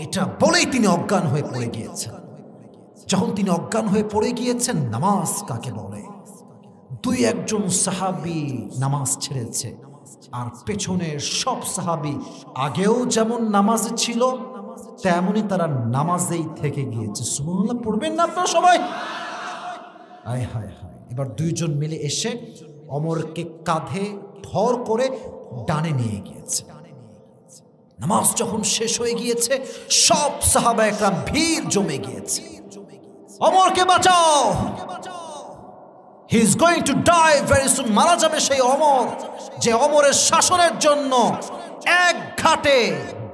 এটা বলেই তিনি অজ্ঞান হয়ে পড়ে গিয়েছেন যখন তিনি অজ্ঞান হয়ে পড়ে গিয়েছেন নামাজ কাকে বলে দুই একজন সাহাবি নামাজ ছেড়েছে আর পেছনে সব সাহাবি আগেও যেমন নামাজ ছিল তেমনি তারা নামাজেই থেকে গিয়েছে সুমনুল্লাহ পড়বেন না আপনার সবাই আয় হায় হায় এবার দুইজন মিলে এসে অমরকে কাঁধে ভর করে ডানে নিয়ে গিয়েছে নামাজ যখন শেষ হয়ে গিয়েছে সব সাহাবা একটা ভিড় জমে গিয়েছে অমরকে বাঁচাও he is going to die very soon মারা যাবে সেই অমর যে অমরের শাসনের জন্য এক ঘাটে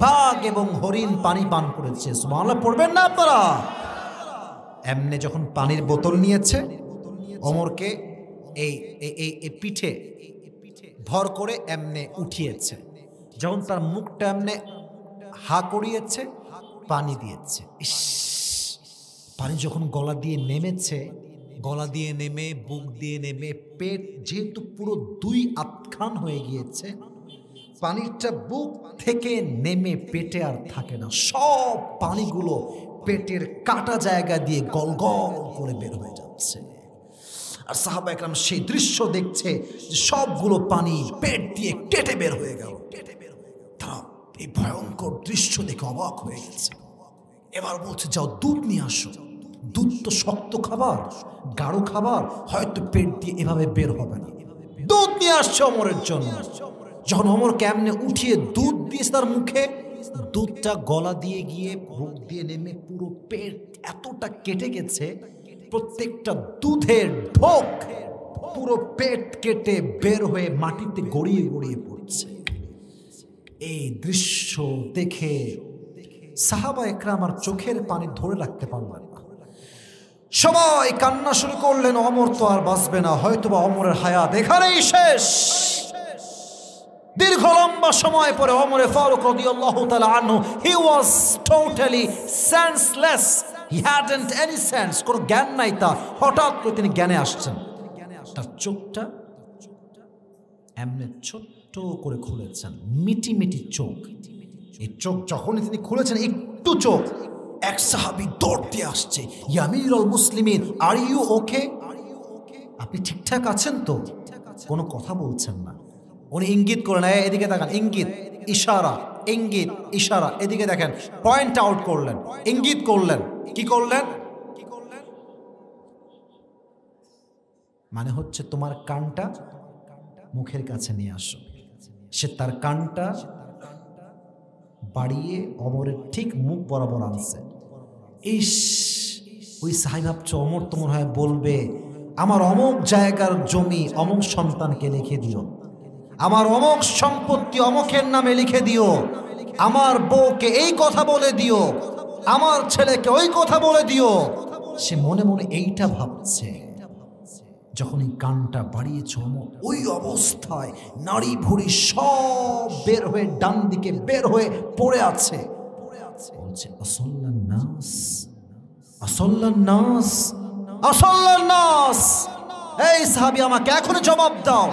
বাঘ এবং হরিণ পানি পান করেছে সুমানলা পড়বেন না আপনারা এমনে যখন পানির বোতল নিয়েছে অমরকে এই এই পিঠে ভর করে এমনে উঠিয়েছে যখন তার মুখটা এমনে হা করিয়েছে পানি দিয়েছে ইস পানি যখন গলা দিয়ে নেমেছে গলা দিয়ে নেমে বুক দিয়ে নেমে পেট যেহেতু পুরো দুই আতখান হয়ে গিয়েছে পানিটা বুক থেকে নেমে পেটে আর থাকে না সব পানিগুলো পেটের কাটা জায়গা দিয়ে গল গল করে বের হয়ে যাচ্ছে আর সাহাবা একরাম সেই দৃশ্য দেখছে যে সবগুলো পানি পেট দিয়ে কেটে বের হয়ে গেল কেটে বের হয়ে গেল এই ভয়ঙ্কর দৃশ্য দেখে অবাক হয়ে গেছে এবার বলছে যাও দুধ নিয়ে আসো দুধ তো শক্ত খাবার গাঢ় খাবার হয়তো পেট দিয়ে এভাবে বের হবে না দুধ নিয়ে আসছে অমরের জন্য যখন অমর কেমনে উঠিয়ে দুধ দিয়েছে তার মুখে দুধটা গলা দিয়ে গিয়ে ভোগ দিয়ে নেমে পুরো পেট এতটা কেটে গেছে প্রত্যেকটা দুধের ঢোক পুরো পেট কেটে বের হয়ে মাটিতে গড়িয়ে গড়িয়ে পড়ছে এই দৃশ্য দেখে সাহাবা একরা আমার চোখের পানি ধরে রাখতে পারলেন সবাই কান্না শুরু করলেন অমর তো আর বাঁচবে না হয়তোবা অমরের হায়াত এখানেই শেষ দীর্ঘ লম্বা সময় পরে অমরে ফারুক আল্লাহ তালা আনহু he was totally senseless he hadn't any sense কোনো জ্ঞান নাই তার হঠাৎ করে তিনি জ্ঞানে আসছেন তার চোখটা এমনি ছোট্ট করে খুলেছেন মিটি মিটি চোখ এই চোখ যখনই তিনি খুলেছেন একটু চোখ এক সাহাবি দৌড়তে আসছে ইয়ামিরুল মুসলিমিন আর ইউ ওকে আপনি ঠিকঠাক আছেন তো কোনো কথা বলছেন না উনি ইঙ্গিত করলেন এদিকে তাকান ইঙ্গিত ইশারা ইঙ্গিত ইশারা এদিকে দেখেন পয়েন্ট আউট করলেন ইঙ্গিত করলেন কি করলেন মানে হচ্ছে তোমার কানটা মুখের কাছে নিয়ে আসো সে তার কানটা বাড়িয়ে অমরের ঠিক মুখ বরাবর আনছে ইস ওই সাহেব অমর তোমর হয় বলবে আমার অমুক জায়গার জমি অমুক সন্তানকে লিখে দিও আমার অমুক সম্পত্তি অমুকের নামে লিখে দিও আমার বউকে এই কথা বলে দিও আমার ছেলেকে ওই কথা বলে দিও সে মনে মনে এইটা ভাবছে যখন এই কানটা বাড়িয়ে চম ওই অবস্থায় নারী ভুড়ি সব বের হয়ে ডান দিকে বের হয়ে পড়ে আছে বলছে নাস অসল্লার নাস অসল্লার নাস এই সাহাবি আমাকে এখনো জবাব দাও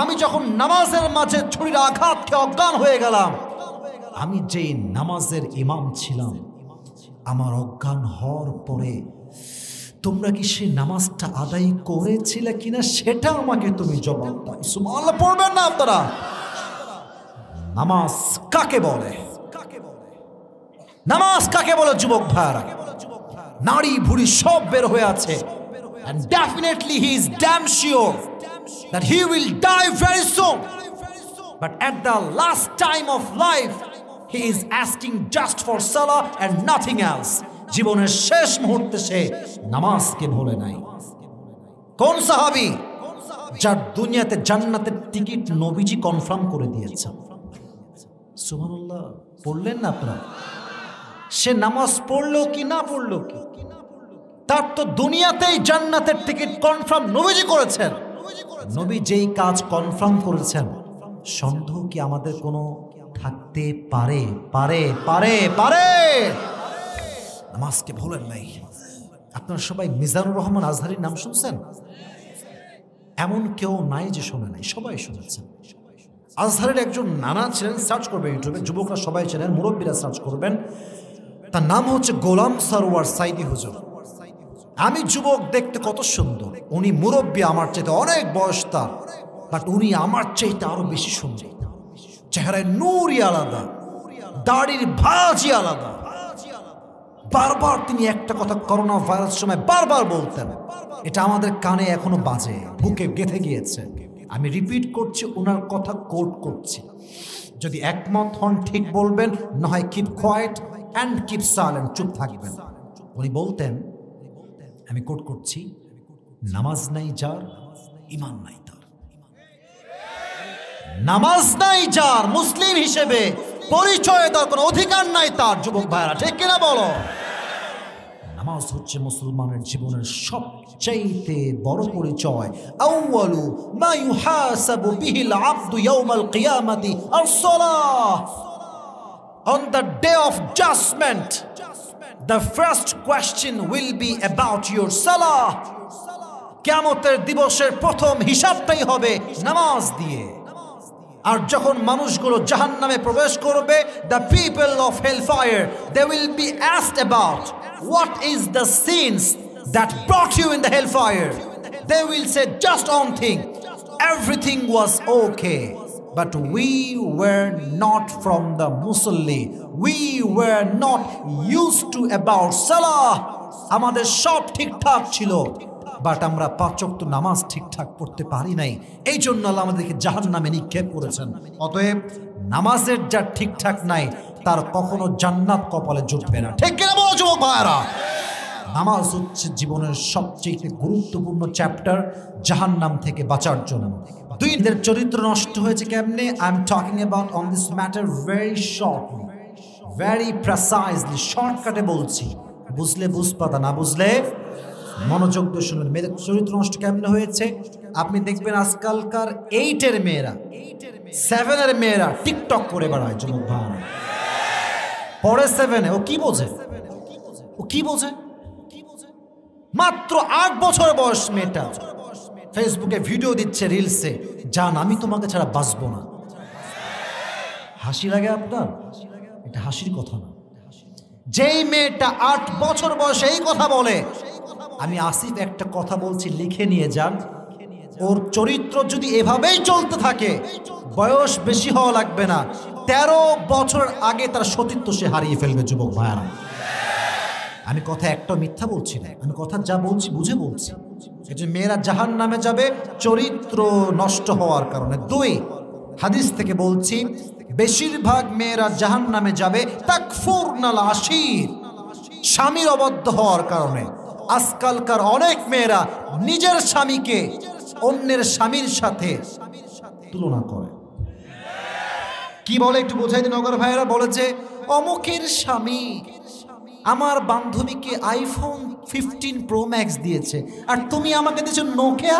আমি যখন নামাজের মাঝে ছুরির আঘাত অজ্ঞান হয়ে গেলাম আমি যে নামাজের ইমাম ছিলাম আমার অজ্ঞান হওয়ার পরে তোমরা কি সে নামাজটা আদায় করেছিলে কিনা সেটা আমাকে তুমি জবাব দাও সুমাল পড়বেন না আপনারা নামাজ কাকে বলে নামাজ কাকে বলো যুবক ভাইরা নারী ভুড়ি সব বের হয়ে আছে and definitely he is damn sure that he will die very soon but at the last time of life he is asking just for salah and nothing else জীবনের শেষ মুহূর্তে সে নামাজকে ভুলে নাই কোন সাহাবি যার দুনিয়াতে জান্নাতের টিকিট নবীজি কনফার্ম করে দিয়েছে সুবহানাল্লাহ পড়লেন না আপনারা সে নামাজ পড়লো কি না পড়লো কি তার তো দুনিয়াতেই জান্নাতের টিকিট কনফার্ম নবীজি করেছেন নবী যেই কাজ কনফার্ম করেছেন সন্দেহ কি আমাদের কোনো থাকতে পারে পারে পারে পারে নামাজকে ভুলেন নাই আপনারা সবাই মিজানুর রহমান আজহারির নাম শুনছেন এমন কেউ নাই যে শোনে নাই সবাই শুনেছেন আজহারের একজন নানা ছিলেন সার্চ করবেন ইউটিউবে যুবকরা সবাই ছিলেন মুরব্বীরা সার্চ করবেন তার নাম হচ্ছে গোলাম সারোয়ার সাইদি হুজুর আমি যুবক দেখতে কত সুন্দর উনি মুরব্বী আমার চাইতে অনেক বয়স তার বাট উনি আমার চাইতে আরো বেশি সুন্দর চেহারায় নূরই আলাদা দাড়ির ভাজই আলাদা বারবার তিনি একটা কথা করোনা ভাইরাস সময় বারবার বলতেন এটা আমাদের কানে এখনো বাজে বুকে গেথে গিয়েছে আমি রিপিট করছি ওনার কথা কোট করছি যদি একমত হন ঠিক বলবেন না হয় keep quiet and keep silent চুপ থাকবেন উনি বলতেন আমি কোট করছি নামাজ নাই যার ইমান নাই তার নামাজ নাই যার মুসলিম হিসেবে পরিচয় তার কোনো অধিকার নাই তার যুবক ভাইরা ঠিক কিনা বলো নামাজ হচ্ছে মুসলমানের জীবনের সবচাইতে বড় পরিচয় আউয়ালু মা ইউহাসাবু বিহিল আবদু ইয়াউমাল কিয়ামাতি আর সালাহ on the day of judgment, the first question will be about your salah. কেমতের দিবসের প্রথম হিসাবটাই হবে নামাজ দিয়ে আর যখন মানুষগুলো জাহান নামে প্রবেশ করবে the people of hell fire they will be asked about what is the sins that brought you in the hell fire they will say just one thing everything was okay But we were not from the Musalli. We were not used to about Salah. আমাদের সব ঠিকঠাক ছিল বাট আমরা পাঁচক্ত নামাজ ঠিকঠাক পড়তে পারি নাই এই জন্য আল্লাহ আমাদেরকে জাহান নামে নিক্ষেপ করেছেন অতএব নামাজের যা ঠিকঠাক নাই তার কখনো জান্নাত কপালে জুটবে না ঠিক কিনা বলো যুবক ভাইরা নামাজ হচ্ছে জীবনের সবচেয়ে গুরুত্বপূর্ণ চ্যাপ্টার জাহান নাম থেকে বাঁচার জন্য দুই চরিত্র নষ্ট হয়েছে কেমনে I am talking about on this matter very shortly very precisely শর্টকাটে বলছি বুঝলে বুঝপাতা না বুঝলে মনোযোগ দিয়ে শুনবেন মেয়েদের চরিত্র নষ্ট কেমন হয়েছে আপনি দেখবেন আজকালকার এইটের মেয়েরা সেভেনের মেয়েরা টিকটক করে বেড়ায় যুবক ভাই পরে সেভেনে ও কি বোঝে ও কি বোঝে মাত্র আট বছর বয়স মেয়েটা ফেসবুকে ভিডিও দিচ্ছে রিলসে যান আমি তোমাকে ছাড়া বাঁচবো না হাসি লাগে আপনার এটা হাসির কথা না যেই মেয়েটা আট বছর বয়সে এই কথা বলে আমি আসিফ একটা কথা বলছি লিখে নিয়ে যান ওর চরিত্র যদি এভাবেই চলতে থাকে বয়স বেশি হওয়া লাগবে না তেরো বছর আগে তার সতীত্ব সে হারিয়ে ফেলবে যুবক ভাইয়ারা আমি কথা একটা মিথ্যা বলছি না আমি কথা যা বলছি বুঝে বলছি যে মেয়েরা জাহান নামে যাবে চরিত্র নষ্ট হওয়ার কারণে দুই হাদিস থেকে বলছি বেশিরভাগ মেয়েরা জাহান নামে যাবে স্বামীর অবদ্ধ হওয়ার কারণে আজকালকার অনেক মেয়েরা নিজের স্বামীকে অন্যের স্বামীর সাথে তুলনা করে কি বলে একটু বোঝাই দিন নগর ভাইয়েরা বলে যে অমুকের স্বামী আমার বান্ধবীকে আইফোন ফিফটিন প্রো ম্যাক্স দিয়েছে আর তুমি আমাকে দিয়েছো নোকিয়া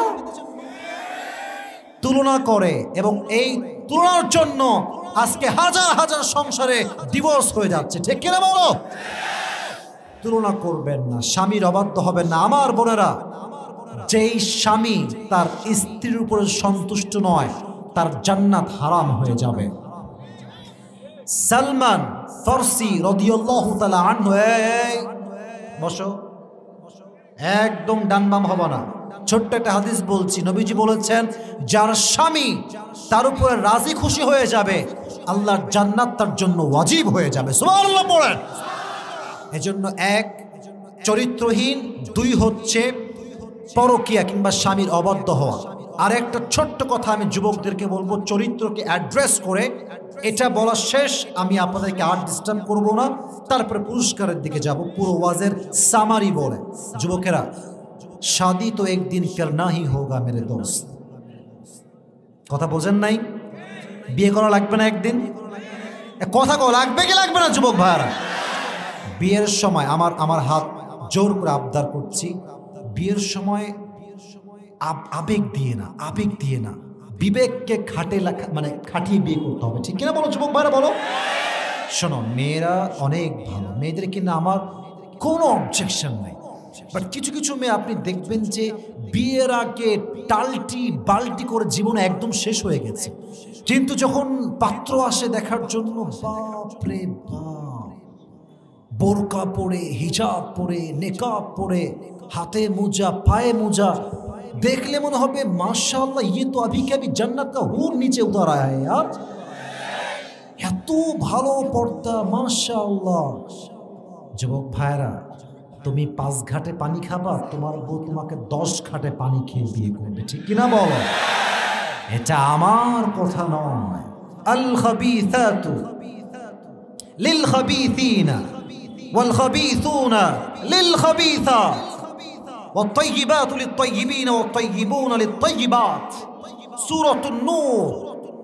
তুলনা করে এবং এই তুলনার জন্য আজকে হাজার হাজার সংসারে ডিভোর্স হয়ে যাচ্ছে ঠিক কিনা বলো তুলনা করবেন না স্বামীর অবাধ্য হবে না আমার বোনেরা যেই স্বামী তার স্ত্রীর উপরে সন্তুষ্ট নয় তার জান্নাত হারাম হয়ে যাবে সালমান ফরসি রদিয়াল্লাহু তাআলা আনহু বসো একদম ডানবাম বাম হবে না ছোট্ট একটা হাদিস বলছি নবীজি বলেছেন যার স্বামী তার উপরে রাজি খুশি হয়ে যাবে আল্লাহর জান্নাত তার জন্য ওয়াজিব হয়ে যাবে সুবহানাল্লাহ বলেন এজন্য এক চরিত্রহীন দুই হচ্ছে পরকিয়া কিংবা স্বামীর অবাধ্য হওয়া আর একটা ছোট্ট কথা আমি যুবকদেরকে বলবো চরিত্রকে অ্যাড্রেস করে এটা বলা শেষ আমি আপনাদেরকে আর ডিস্টার্ব করব না তারপরে পুরস্কারের দিকে যাব পুরো ওয়াজের সামারি বলে যুবকেরা শাদি তো একদিন নাহি হোগা মেরে দোস্ত কথা বোঝেন নাই বিয়ে করা লাগবে না একদিন কথা লাগবে কি লাগবে না যুবক ভাইয়ারা বিয়ের সময় আমার আমার হাত জোর করে আবদার করছি বিয়ের সময় আবেগ দিয়ে না আবেগ দিয়ে না বিবেককে খাটে লেখা মানে খাটিয়ে বিয়ে করতে হবে ঠিক কিনা বলো যুবক ভাইরা বলো শোনো মেয়েরা অনেক ভালো মেয়েদের কিনা আমার কোনো অবজেকশন নেই বাট কিছু কিছু মেয়ে আপনি দেখবেন যে বিয়ের আগে টালটি বালটি করে জীবন একদম শেষ হয়ে গেছে কিন্তু যখন পাত্র আসে দেখার জন্য বাপরে বাপ বোরকা পরে হিজাব পরে নেকাব পরে হাতে মোজা পায়ে মোজা দেখলে মনে হবে মাশাল্লাহ ये ইয়ে তো अभी के अभी जन्नत का हूर नीचे उतर এত ভালো পর্দা মাশাল্লাহ যুবক ভাইরা তুমি পাঁচ ঘাটে পানি খাবা তোমার বউ তোমাকে দশ ঘাটে পানি খেয়ে বিয়ে করবে ঠিক কিনা বলো এটা আমার কথা নয় আল খাবিসাতু লিল হবি ওয়াল খাবিসুনা লিল খাবিসা والطيبات للطيبين والطيبون للطيبات سورة النور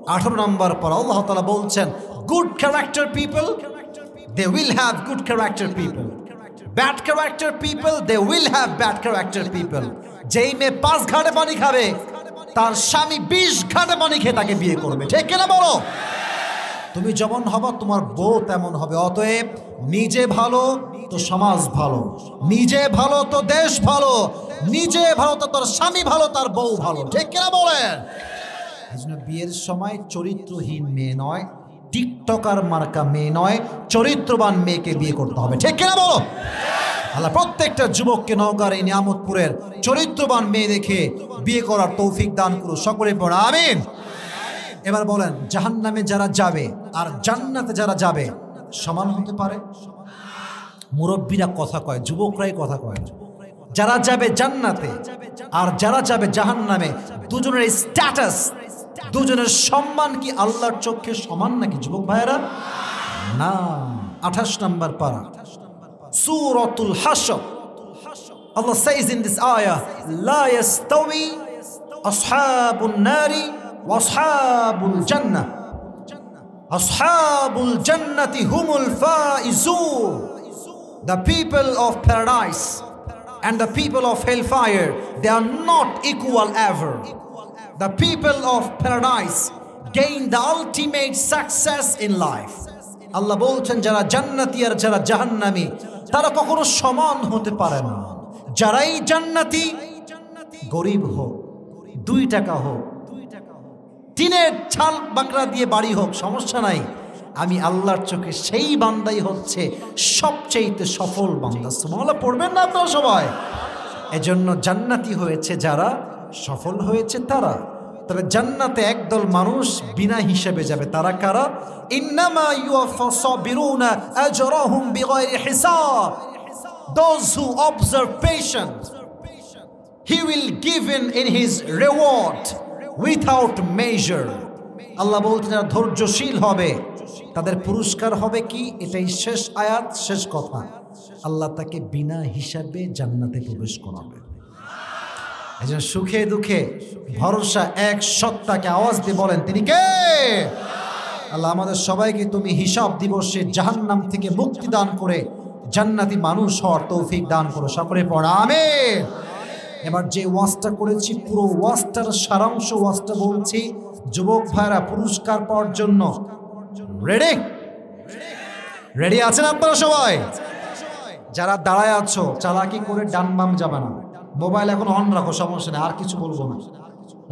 18 নম্বর পর আল্লাহ তালা বলছেন good character people they will have good character people bad character people they will have bad character people যেই মেয়ে পাঁচ ঘাটে পানি খাবে তার স্বামী বিশ ঘাটে পানি খেয়ে তাকে বিয়ে করবে ঠিক কিনা বলো তুমি যেমন হবো তোমার বউ তেমন হবে অতএব নিজে ভালো তো সমাজ ভালো নিজে ভালো তো দেশ ভালো নিজে ভালো তো তোর স্বামী ভালো তার বউ ভালো ঠিক কিনা বলেন এই জন্য বিয়ের সময় চরিত্রহীন মেয়ে নয় টিকটকার মার্কা মেয়ে নয় চরিত্রবান মেয়েকে বিয়ে করতে হবে ঠিক কিনা বলো আল্লাহ প্রত্যেকটা যুবককে নৌকার এই নিয়ামতপুরের চরিত্রবান মেয়ে দেখে বিয়ে করার তৌফিক দান করো সকলে পড়া আমিন এবার বলেন জাহান্নামে যারা যাবে আর জান্নাতে যারা যাবে সমান হতে পারে মুরব্বীরা কথা কয় যুবকরাই কথা কয় যারা যাবে জান্নাতে আর যারা যাবে জাহান নামে দুজনের স্ট্যাটাস দুজনের সম্মান কি আল্লাহর চোখে সমান নাকি যুবক ভাইয়েরা না আঠাশ নম্বর পারা সুরতুল হাসর Allah says in this ayah, لا يستوي أصحاب النار ওয়াসহাবুল জান্নাহ আসহাবুল জান্নাতি হুমুল Faizun the people of paradise and the people of hellfire they are not equal ever the people of paradise gain the ultimate success in life আল্লাহ বলছেন যারা জান্নাতি আর যারা জাহান্নামি তারা কখনো সমান হতে পারে না যারাই জান্নাতি গরিব হোক দুই টাকা হোক টিনের ছাল বাঁকড়া দিয়ে বাড়ি হোক সমস্যা নাই আমি আল্লাহর চোখে সেই বান্দাই হচ্ছে সবচেয়েতে সফল বান্দা সুমালা পড়বেন না তো সবাই এজন্য জান্নাতি হয়েছে যারা সফল হয়েছে তারা তবে জান্নাতে একদল মানুষ বিনা হিসেবে যাবে তারা কারা ইন্নামা ইউফা সাবিরুনা আজরাহুম বিগাইরি হিসাব those who observe patience, he will give in, in without measure Allah বলতে যারা ধৈর্যশীল হবে তাদের পুরস্কার হবে কি এটাই শেষ আয়াত শেষ কথা আল্লাহ তাকে বিনা হিসাবে জান্নাতে প্রবেশ করাবে একজন সুখে দুঃখে ভরসা এক সত্তাকে আওয়াজ দিয়ে বলেন তিনি কে আল্লাহ আমাদের সবাইকে তুমি হিসাব দিবসে জাহান্নাম থেকে মুক্তি দান করে জান্নাতি মানুষ হওয়ার তৌফিক দান করো সকলে পড়া আমের এবার যে ওয়াজটা করেছি পুরো ওয়াজটার সারাংশ ওয়াজটা বলছি যুবক ভাইরা পুরস্কার পাওয়ার জন্য রেডি রেডি আছেন আপনারা সবাই যারা দাঁড়ায় আছো চালাকি করে ডান বাম যাবে না মোবাইল এখন অন রাখো সমস্যা নেই আর কিছু বলবো না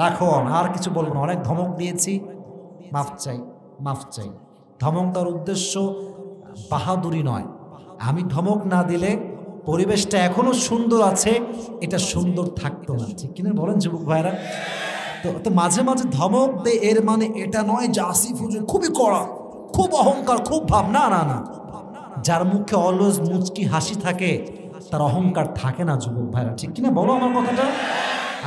রাখো অন আর কিছু বলবো না অনেক ধমক দিয়েছি মাফ চাই মাফ চাই ধমক তার উদ্দেশ্য বাহাদুরি নয় আমি ধমক না দিলে পরিবেশটা এখনও সুন্দর আছে এটা সুন্দর থাকতো না ঠিক কিনা বলেন যুবক ভাইরা তো তো মাঝে মাঝে ধমক দে এর মানে এটা নয় যে আসিফ হুজুর খুবই কড়া খুব অহংকার খুব ভাব না না না যার মুখে অলস মুচকি হাসি থাকে তার অহংকার থাকে না যুবক ভাইরা ঠিক কিনা বলো আমার কথাটা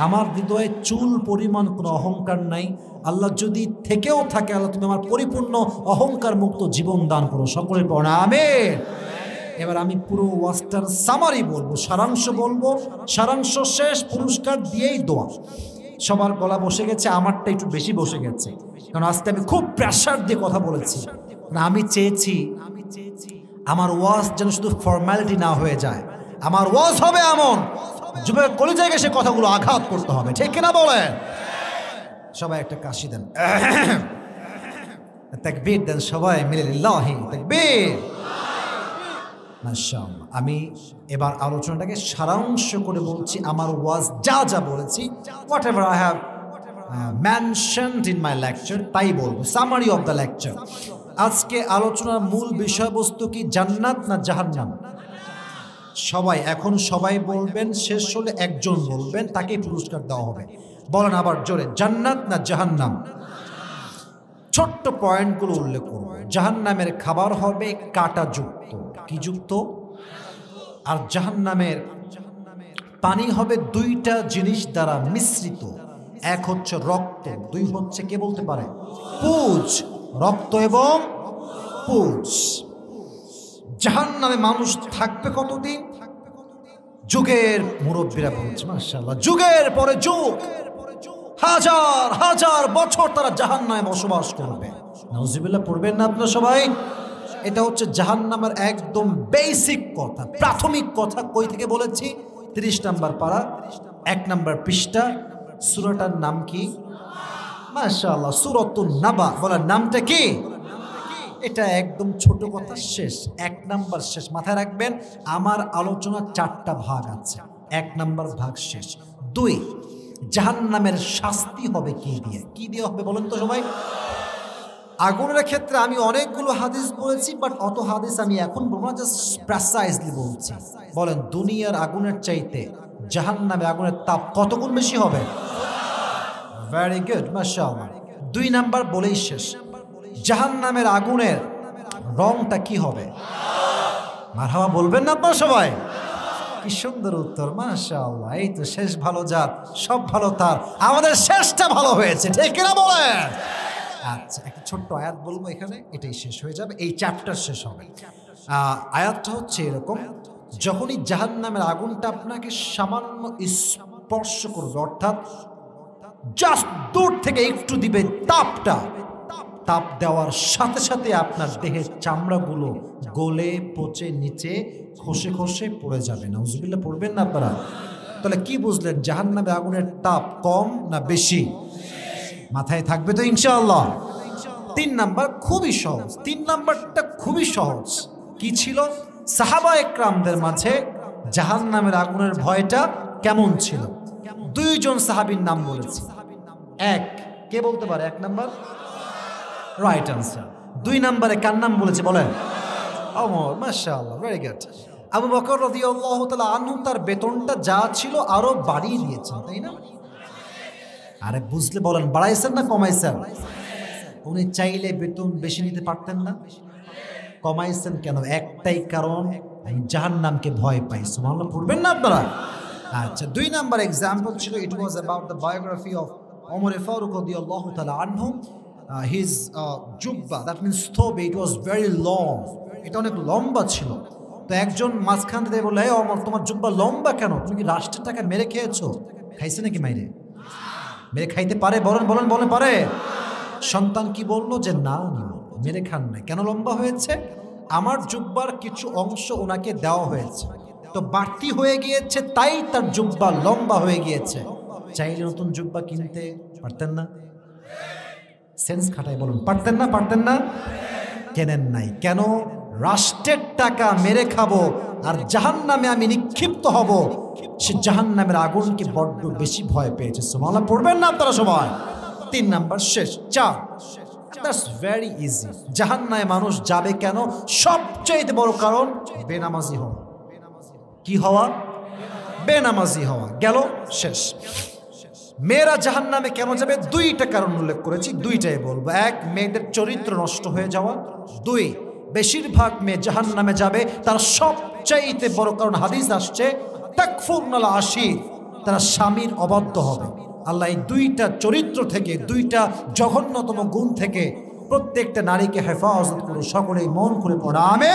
আমার হৃদয়ে চুল পরিমাণ কোনো অহংকার নাই আল্লাহ যদি থেকেও থাকে আল্লাহ তুমি আমার পরিপূর্ণ অহংকার মুক্ত জীবন দান করো সকলের পড়া আমের এবার আমি পুরো ওয়াস্টার সামারি বলবো সারাংশ বলবো সারাংশ শেষ পুরস্কার দিয়েই দোয়া সবার গলা বসে গেছে আমারটা একটু বেশি বসে গেছে কারণ আজকে আমি খুব প্রেশার দিয়ে কথা বলেছি না আমি চেয়েছি আমার ওয়াজ যেন শুধু ফর্ম্যালিটি না হয়ে যায় আমার ওয়াজ হবে এমন কলি জায়গায় সে কথাগুলো আঘাত করতে হবে ঠিক কিনা বলে সবাই একটা কাশি দেন তাকবীর দেন সবাই মিলে লিল্লাহি তাকবীর আমি এবার আলোচনাটাকে সারাংশ করে বলছি আমার ওয়াজ যা যা বলেছি whatever I have mentioned in my lecture তাই বলবো সামারি অফ দ্য লেকচার আজকে আলোচনার মূল বিষয়বস্তু কি জান্নাত না জাহান্নাম সবাই এখন সবাই বলবেন শেষ হলে একজন বলবেন তাকেই পুরস্কার দেওয়া হবে বলেন আবার জোরে জান্নাত না জাহান্নাম ছোট্ট পয়েন্টগুলো উল্লেখ করব জাহান নামের খাবার হবে যুক্ত কি যুক্ত আর জাহান নামের পানি হবে দুইটা জিনিস দ্বারা মিশ্রিত এক হচ্ছে রক্ত দুই হচ্ছে কে বলতে পারে পুজ রক্ত এবং পুজ জাহান নামে মানুষ থাকবে কতদিন যুগের মুরব্বীরা বলছে মার্শাল্লাহ যুগের পরে যুগ হাজার হাজার বছর তারা জাহান নামে বসবাস করবে নজিবুল্লাহ পড়বেন না আপনার সবাই এটা হচ্ছে জাহান নামের একদম বেসিক কথা প্রাথমিক কথা কই থেকে বলেছি তিরিশ নাম্বার পাড়া এক নাম্বার পৃষ্ঠা সুরাটার নাম কি মাশাল্লাহ সুরত নাবা বলার নামটা কি এটা একদম ছোট কথা শেষ এক নাম্বার শেষ মাথায় রাখবেন আমার আলোচনা চারটা ভাগ আছে এক নাম্বার ভাগ শেষ দুই জাহান্নামের শাস্তি হবে কি দিয়ে কি দিয়ে হবে বলেন তো সবাই আগুনের ক্ষেত্রে আমি অনেকগুলো হাদিস বলেছি বাট অত হাদিস আমি এখন বলছি বলেন দুনিয়ার আগুনের চাইতে জাহান নামে আগুনের তাপ কতগুণ বেশি হবে ভেরি গুড মাসা দুই নাম্বার বলেই শেষ জাহান নামের আগুনের রংটা কি হবে মারহাবা বলবেন না আপনার সবাই কি সুন্দর উত্তর মাশাআল্লাহ এই তো শেষ ভালো জাত সব ভালো তার আমাদের শেষটা ভালো হয়েছে ঠিক কিনা বলেন আচ্ছা একটা ছোট্ট আয়াত বলবো এখানে এটাই শেষ হয়ে যাবে এই চ্যাপ্টার শেষ হবে আয়াতটা হচ্ছে এরকম যখনই জাহান নামের আগুনটা আপনাকে সামান্য স্পর্শ করবে অর্থাৎ জাস্ট দূর থেকে একটু দিবে তাপটা তাপ দেওয়ার সাথে সাথে আপনার দেহের চামড়াগুলো গলে পচে নিচে খসে খসে পড়ে যাবে না উজবিল্লা পড়বেন না আপনারা তাহলে কি বুঝলেন জাহান নামে আগুনের তাপ কম না বেশি মাথায় থাকবে তো ইনশাআল্লাহ তিন নাম্বার খুবই সহজ তিন নাম্বারটা খুবই সহজ কি ছিল সাহাবা একরামদের মাঝে জাহান নামের আগুনের ভয়টা কেমন ছিল দুইজন সাহাবির নাম বলেছে এক কে বলতে পারে এক নাম্বার রাইট আনসার দুই নম্বরে কার নাম বলেছে বলেন অমর মাশাআল্লাহ ভেরি গুড আবু বকর রাদিয়াল্লাহু তাআলা আনহু তার বেতনটা যা ছিল আরো বাড়িয়ে দিয়েছেন তাই না আরে বুঝলে বলেন বাড়াইছেন না কমাইছেন উনি চাইলে বেতন বেশি নিতে পারতেন না কমাইছেন কেন একটাই কারণ আমি জাহান নামকে ভয় পাই সুবহানাল্লাহ পড়বেন না আপনারা আচ্ছা দুই নাম্বার এক্সাম্পল ছিল it was about the biography of Omar Faruk রাদিয়াল্লাহু তাআলা আনহু হিজ uh, uh, জুব্বা দ্যাট মিনস স্থোবে ইট ওয়াজ ভেরি লং এটা অনেক লম্বা ছিল তো একজন মাঝখান থেকে বললো হ্যাঁ অমর তোমার জুব্বা লম্বা কেন তুমি কি রাষ্ট্রের টাকা মেরে খেয়েছো খাইছে নাকি মাইরে মেরে খাইতে পারে বলেন বলেন বলেন পারে সন্তান কি বলল যে না মেরে খান না কেন লম্বা হয়েছে আমার জুব্বার কিছু অংশ ওনাকে দেওয়া হয়েছে তো বাড়তি হয়ে গিয়েছে তাই তার জুব্বা লম্বা হয়ে গিয়েছে চাইলে নতুন জুব্বা কিনতে পারতেন না সেন্স খাটায় বলুন পারতেন না পারতেন না কেনেন নাই কেন রাষ্ট্রের টাকা মেরে খাবো আর জাহান নামে আমি নিক্ষিপ্ত হব সে জাহান নামের আগুনকে বড্ড বেশি ভয় পেয়েছে সোমালা পড়বেন না আপনারা সবাই তিন নাম্বার শেষ চার মানুষ যাবে কেন সবচেয়ে বড় কারণ বেনামাজি হওয়া কি হওয়া বেনামাজি হওয়া গেল শেষ মেয়েরা জাহান নামে কেন যাবে দুইটা কারণ উল্লেখ করেছি দুইটাই বলবো এক মেয়েদের চরিত্র নষ্ট হয়ে যাওয়া দুই বেশিরভাগ মেয়ে জাহান নামে যাবে তার সবচাইতে বড় কারণ হাদিস আসছে তাকফুরনালা আসি তারা স্বামীর অবাধ্য হবে আল্লাহ এই দুইটা চরিত্র থেকে দুইটা জঘন্যতম গুণ থেকে প্রত্যেকটা নারীকে হেফাজত করুন সকলেই মন করে পড়া আমি